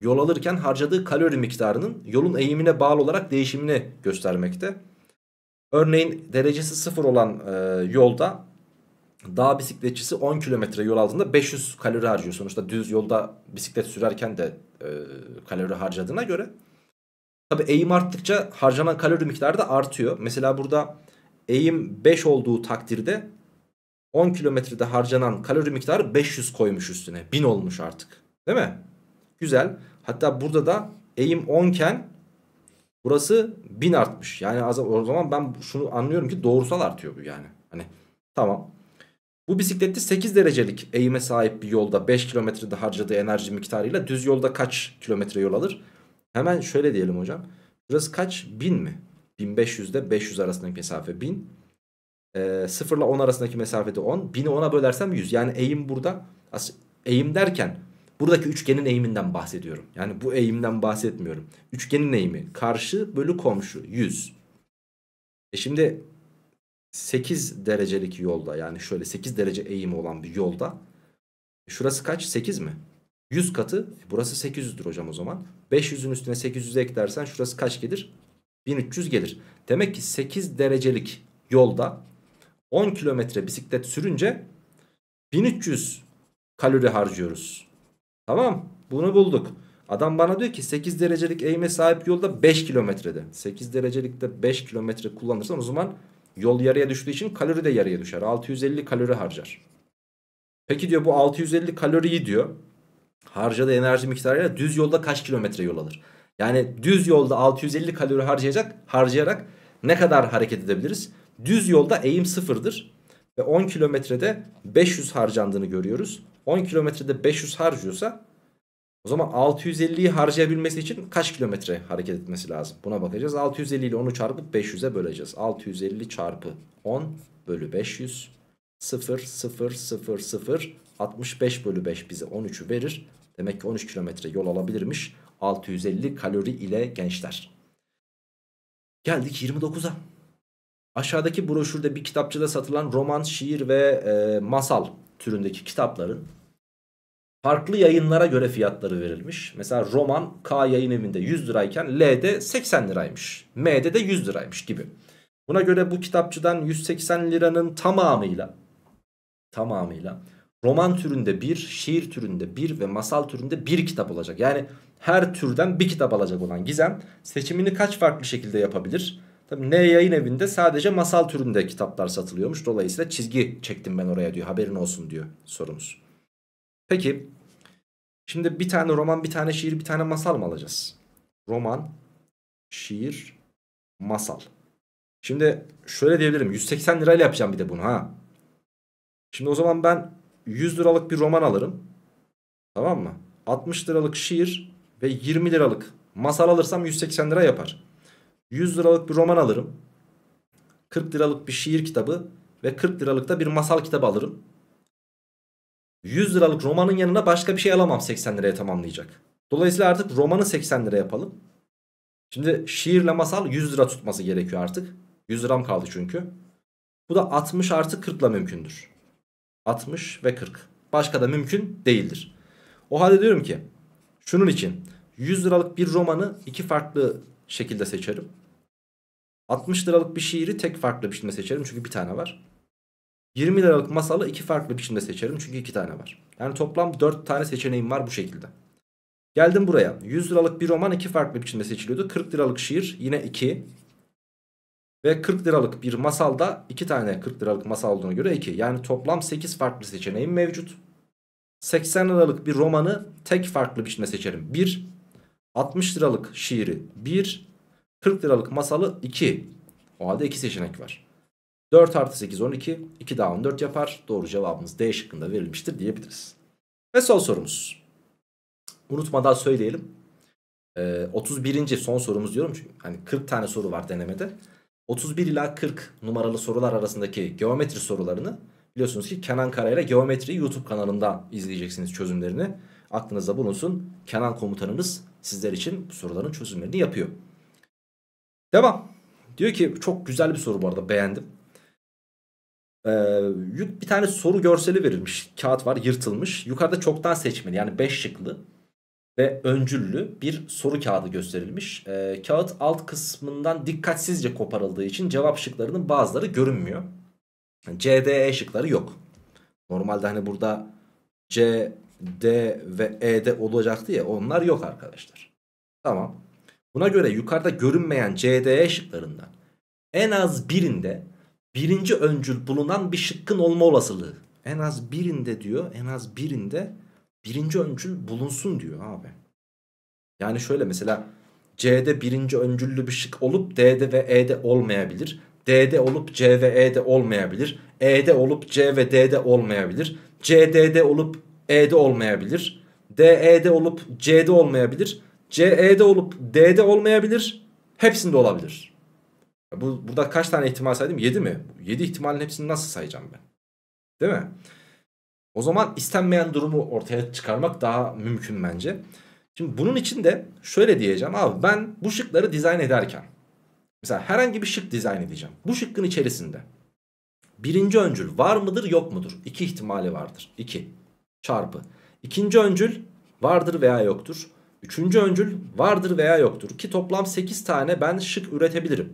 Speaker 1: yol alırken harcadığı kalori miktarının yolun eğimine bağlı olarak değişimini göstermekte. Örneğin derecesi 0 olan e, yolda dağ bisikletçisi 10 kilometre yol altında 500 kalori harcıyor. Sonuçta düz yolda bisiklet sürerken de e, kalori harcadığına göre. Tabi eğim arttıkça harcanan kalori miktarı da artıyor. Mesela burada eğim 5 olduğu takdirde 10 kilometrede harcanan kalori miktarı 500 koymuş üstüne. 1000 olmuş artık. Değil mi? Güzel. Hatta burada da eğim 10 iken burası 1000 artmış. Yani o zaman ben şunu anlıyorum ki doğrusal artıyor bu yani. Hani tamam. Bu bisiklette 8 derecelik eğime sahip bir yolda 5 kilometrede harcadığı enerji miktarıyla düz yolda kaç kilometre yol alır? Hemen şöyle diyelim hocam. Burası kaç? 1000 mi? 1500 ile 500 arasındaki mesafe 1000. E, 0 ile 10 arasındaki mesafede 10. 1000'i 10'a bölersem 100. Yani eğim burada eğim derken buradaki üçgenin eğiminden bahsediyorum. Yani bu eğimden bahsetmiyorum. Üçgenin eğimi karşı bölü komşu 100. E şimdi 8 derecelik yolda yani şöyle 8 derece eğimi olan bir yolda şurası kaç 8 mi? 100 katı burası 800'dür hocam o zaman. 500'ün üstüne 800'ü eklersen şurası kaç gelir? 1300 gelir. Demek ki 8 derecelik yolda 10 kilometre bisiklet sürünce 1300 kalori harcıyoruz. Tamam bunu bulduk. Adam bana diyor ki 8 derecelik eğime sahip yolda 5 kilometrede. 8 derecelikte 5 kilometre kullanırsan o zaman Yol yarıya düştüğü için kalori de yarıya düşer. 650 kalori harcar. Peki diyor bu 650 kaloriyi diyor harcadığı enerji miktarıyla düz yolda kaç kilometre yol alır? Yani düz yolda 650 kalori harcayacak, harcayarak ne kadar hareket edebiliriz? Düz yolda eğim sıfırdır ve 10 kilometrede 500 harcandığını görüyoruz. 10 kilometrede 500 harcıyorsa o zaman 650'yi harcayabilmesi için kaç kilometre hareket etmesi lazım? Buna bakacağız. 650 ile 10'u çarpıp 500'e böleceğiz. 650 çarpı 10 bölü 500. 0, 0, 0, 0. 65 bölü 5 bize 13'ü verir. Demek ki 13 kilometre yol alabilirmiş. 650 kalori ile gençler. Geldik 29'a. Aşağıdaki broşürde bir kitapçıda satılan roman, şiir ve e, masal türündeki kitapların farklı yayınlara göre fiyatları verilmiş. Mesela roman K yayın evinde 100 lirayken L'de 80 liraymış. M'de de 100 liraymış gibi. Buna göre bu kitapçıdan 180 liranın tamamıyla tamamıyla roman türünde bir, şiir türünde bir ve masal türünde bir kitap olacak. Yani her türden bir kitap alacak olan Gizem seçimini kaç farklı şekilde yapabilir? Tabii N yayın evinde sadece masal türünde kitaplar satılıyormuş. Dolayısıyla çizgi çektim ben oraya diyor. Haberin olsun diyor sorumuz. Peki şimdi bir tane roman, bir tane şiir, bir tane masal mı alacağız? Roman, şiir, masal. Şimdi şöyle diyebilirim 180 lirayla yapacağım bir de bunu ha. Şimdi o zaman ben 100 liralık bir roman alırım. Tamam mı? 60 liralık şiir ve 20 liralık masal alırsam 180 lira yapar. 100 liralık bir roman alırım. 40 liralık bir şiir kitabı ve 40 liralık da bir masal kitabı alırım. 100 liralık romanın yanına başka bir şey alamam 80 liraya tamamlayacak. Dolayısıyla artık romanı 80 lira yapalım. Şimdi şiirle masal 100 lira tutması gerekiyor artık. 100 liram kaldı çünkü. Bu da 60 artı 40 ile mümkündür. 60 ve 40. Başka da mümkün değildir. O halde diyorum ki şunun için 100 liralık bir romanı iki farklı şekilde seçerim. 60 liralık bir şiiri tek farklı biçimde seçerim çünkü bir tane var. 20 liralık masalı iki farklı biçimde seçerim çünkü iki tane var. Yani toplam 4 tane seçeneğim var bu şekilde. Geldim buraya. 100 liralık bir roman iki farklı biçimde seçiliyordu. 40 liralık şiir yine 2. Ve 40 liralık bir masalda 2 tane 40 liralık masal olduğuna göre 2. Yani toplam 8 farklı seçeneğim mevcut. 80 liralık bir romanı tek farklı biçimde seçerim. 1. 60 liralık şiiri 1. 40 liralık masalı 2. O halde 2 seçenek var. 4 artı 8 12. 2 daha 14 yapar. Doğru cevabımız D şıkkında verilmiştir diyebiliriz. Ve son sorumuz. Unutmadan söyleyelim. Ee, 31. son sorumuz diyorum çünkü hani 40 tane soru var denemede. 31 ila 40 numaralı sorular arasındaki geometri sorularını biliyorsunuz ki Kenan Karayla Geometri YouTube kanalında izleyeceksiniz çözümlerini. Aklınızda bulunsun. Kenan komutanımız sizler için bu soruların çözümlerini yapıyor. Devam. Diyor ki çok güzel bir soru bu arada beğendim. Ee, bir tane soru görseli verilmiş. Kağıt var yırtılmış. Yukarıda çoktan seçmeli yani 5 şıklı ve öncüllü bir soru kağıdı gösterilmiş. Ee, kağıt alt kısmından dikkatsizce koparıldığı için cevap şıklarının bazıları görünmüyor. Yani C, D, E şıkları yok. Normalde hani burada C, D ve E'de olacaktı ya onlar yok arkadaşlar. Tamam. Buna göre yukarıda görünmeyen C, D, E şıklarından en az birinde birinci öncül bulunan bir şıkkın olma olasılığı. En az birinde diyor en az birinde birinci öncül bulunsun diyor abi. Yani şöyle mesela C'de birinci öncüllü bir şık olup D'de ve E'de olmayabilir. D'de olup C ve E'de olmayabilir. E'de olup C ve D'de olmayabilir. CD'de olup E'de olmayabilir. DE'de olup C'de olmayabilir. CE'de olup D'de olmayabilir. Hepsinde olabilir. Bu, burada kaç tane ihtimal saydım? 7 mi? 7 ihtimalin hepsini nasıl sayacağım ben? Değil mi? O zaman istenmeyen durumu ortaya çıkarmak daha mümkün bence. Şimdi bunun için de şöyle diyeceğim. Abi ben bu şıkları dizayn ederken mesela herhangi bir şık dizayn edeceğim. Bu şıkkın içerisinde birinci öncül var mıdır yok mudur? İki ihtimali vardır. İki çarpı. İkinci öncül vardır veya yoktur. Üçüncü öncül vardır veya yoktur. Ki toplam 8 tane ben şık üretebilirim.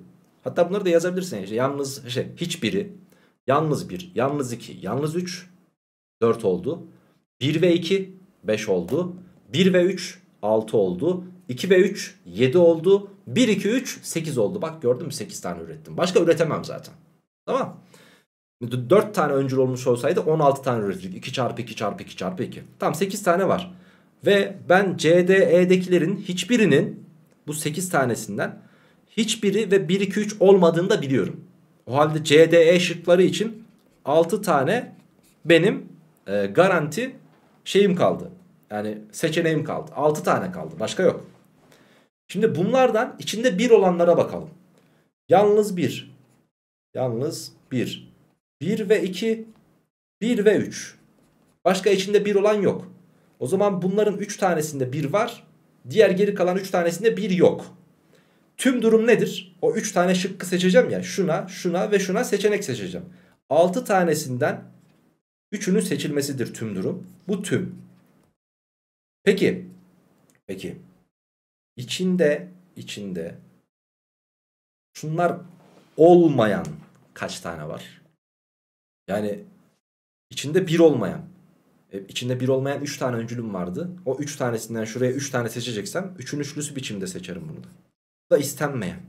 Speaker 1: Hatta bunları da yazabilirsin. İşte yalnız şey hiçbiri, yalnız 1, yalnız 2, yalnız 3 4 oldu. 1 ve 2 5 oldu. 1 ve 3 6 oldu. 2 ve 3 7 oldu. 1 2 3 8 oldu. Bak gördün mü 8 tane ürettim. Başka üretemem zaten. Tamam. 4 tane öncül olmuş olsaydı 16 tane üretirdik. 2 çarpı 2 çarpı 2 çarpı 2. Tam 8 tane var. Ve ben CDE'dekilerin hiçbirinin bu 8 tanesinden hiçbiri ve 1 2 3 olmadığını da biliyorum. O halde C, D, E şıkları için 6 tane benim e, garanti şeyim kaldı. Yani seçeneğim kaldı. 6 tane kaldı. Başka yok. Şimdi bunlardan içinde 1 olanlara bakalım. Yalnız 1. Yalnız 1. 1 ve 2. 1 ve 3. Başka içinde 1 olan yok. O zaman bunların 3 tanesinde 1 var. Diğer geri kalan 3 tanesinde 1 yok. Tüm durum nedir? O 3 tane şıkkı seçeceğim ya. Şuna, şuna ve şuna seçenek seçeceğim. 6 tanesinden 3'ünün seçilmesidir tüm durum. Bu tüm. Peki. Peki. İçinde, içinde şunlar olmayan kaç tane var? Yani içinde bir olmayan. E, içinde bir olmayan 3 tane öncülüm vardı. O 3 tanesinden şuraya 3 tane seçeceksem 3'ün üçlüsü biçimde seçerim bunu da da istenmeyen.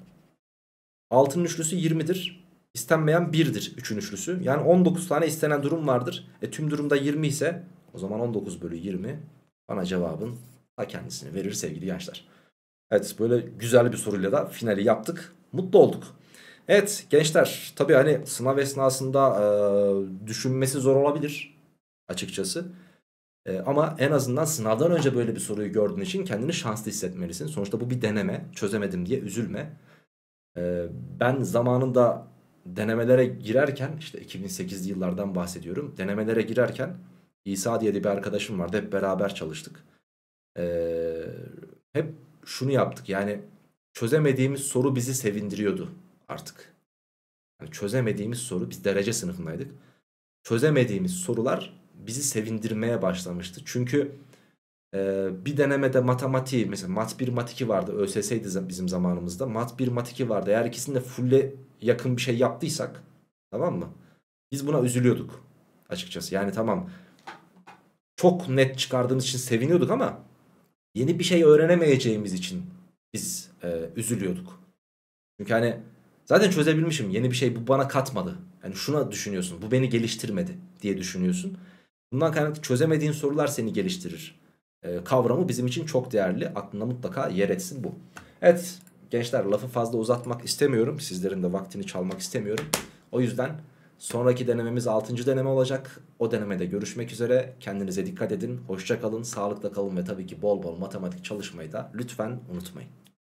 Speaker 1: 6'nın üçlüsü 20'dir. İstenmeyen 1'dir 3'ün üçlüsü. Yani 19 tane istenen durum vardır. E tüm durumda 20 ise o zaman 19 bölü 20 bana cevabın da kendisini verir sevgili gençler. Evet böyle güzel bir soruyla da finali yaptık. Mutlu olduk. Evet gençler tabii hani sınav esnasında e, düşünmesi zor olabilir açıkçası. E, ama en azından sınavdan önce böyle bir soruyu gördüğün için kendini şanslı hissetmelisin. Sonuçta bu bir deneme. Çözemedim diye üzülme. E, ben zamanında denemelere girerken işte 2008'li yıllardan bahsediyorum. Denemelere girerken İsa diye bir arkadaşım vardı. Hep beraber çalıştık. Ee, hep şunu yaptık yani çözemediğimiz soru bizi sevindiriyordu artık. Yani çözemediğimiz soru biz derece sınıfındaydık. Çözemediğimiz sorular bizi sevindirmeye başlamıştı. Çünkü e, bir denemede matematiği mesela mat 1 mat 2 vardı ÖSS'ydi bizim zamanımızda. Mat 1 mat 2 vardı. Eğer ikisinde de full'e yakın bir şey yaptıysak tamam mı? Biz buna üzülüyorduk açıkçası. Yani tamam çok net çıkardığımız için seviniyorduk ama yeni bir şey öğrenemeyeceğimiz için biz e, üzülüyorduk. Çünkü hani zaten çözebilmişim yeni bir şey bu bana katmadı. Yani şuna düşünüyorsun bu beni geliştirmedi diye düşünüyorsun. Bundan kaynaklı çözemediğin sorular seni geliştirir. E, kavramı bizim için çok değerli. aklında mutlaka yer etsin bu. Evet gençler lafı fazla uzatmak istemiyorum. Sizlerin de vaktini çalmak istemiyorum. O yüzden sonraki denememiz 6. deneme olacak. O denemede görüşmek üzere. Kendinize dikkat edin. hoşçakalın, kalın, sağlıkla kalın ve tabii ki bol bol matematik çalışmayı da lütfen unutmayın.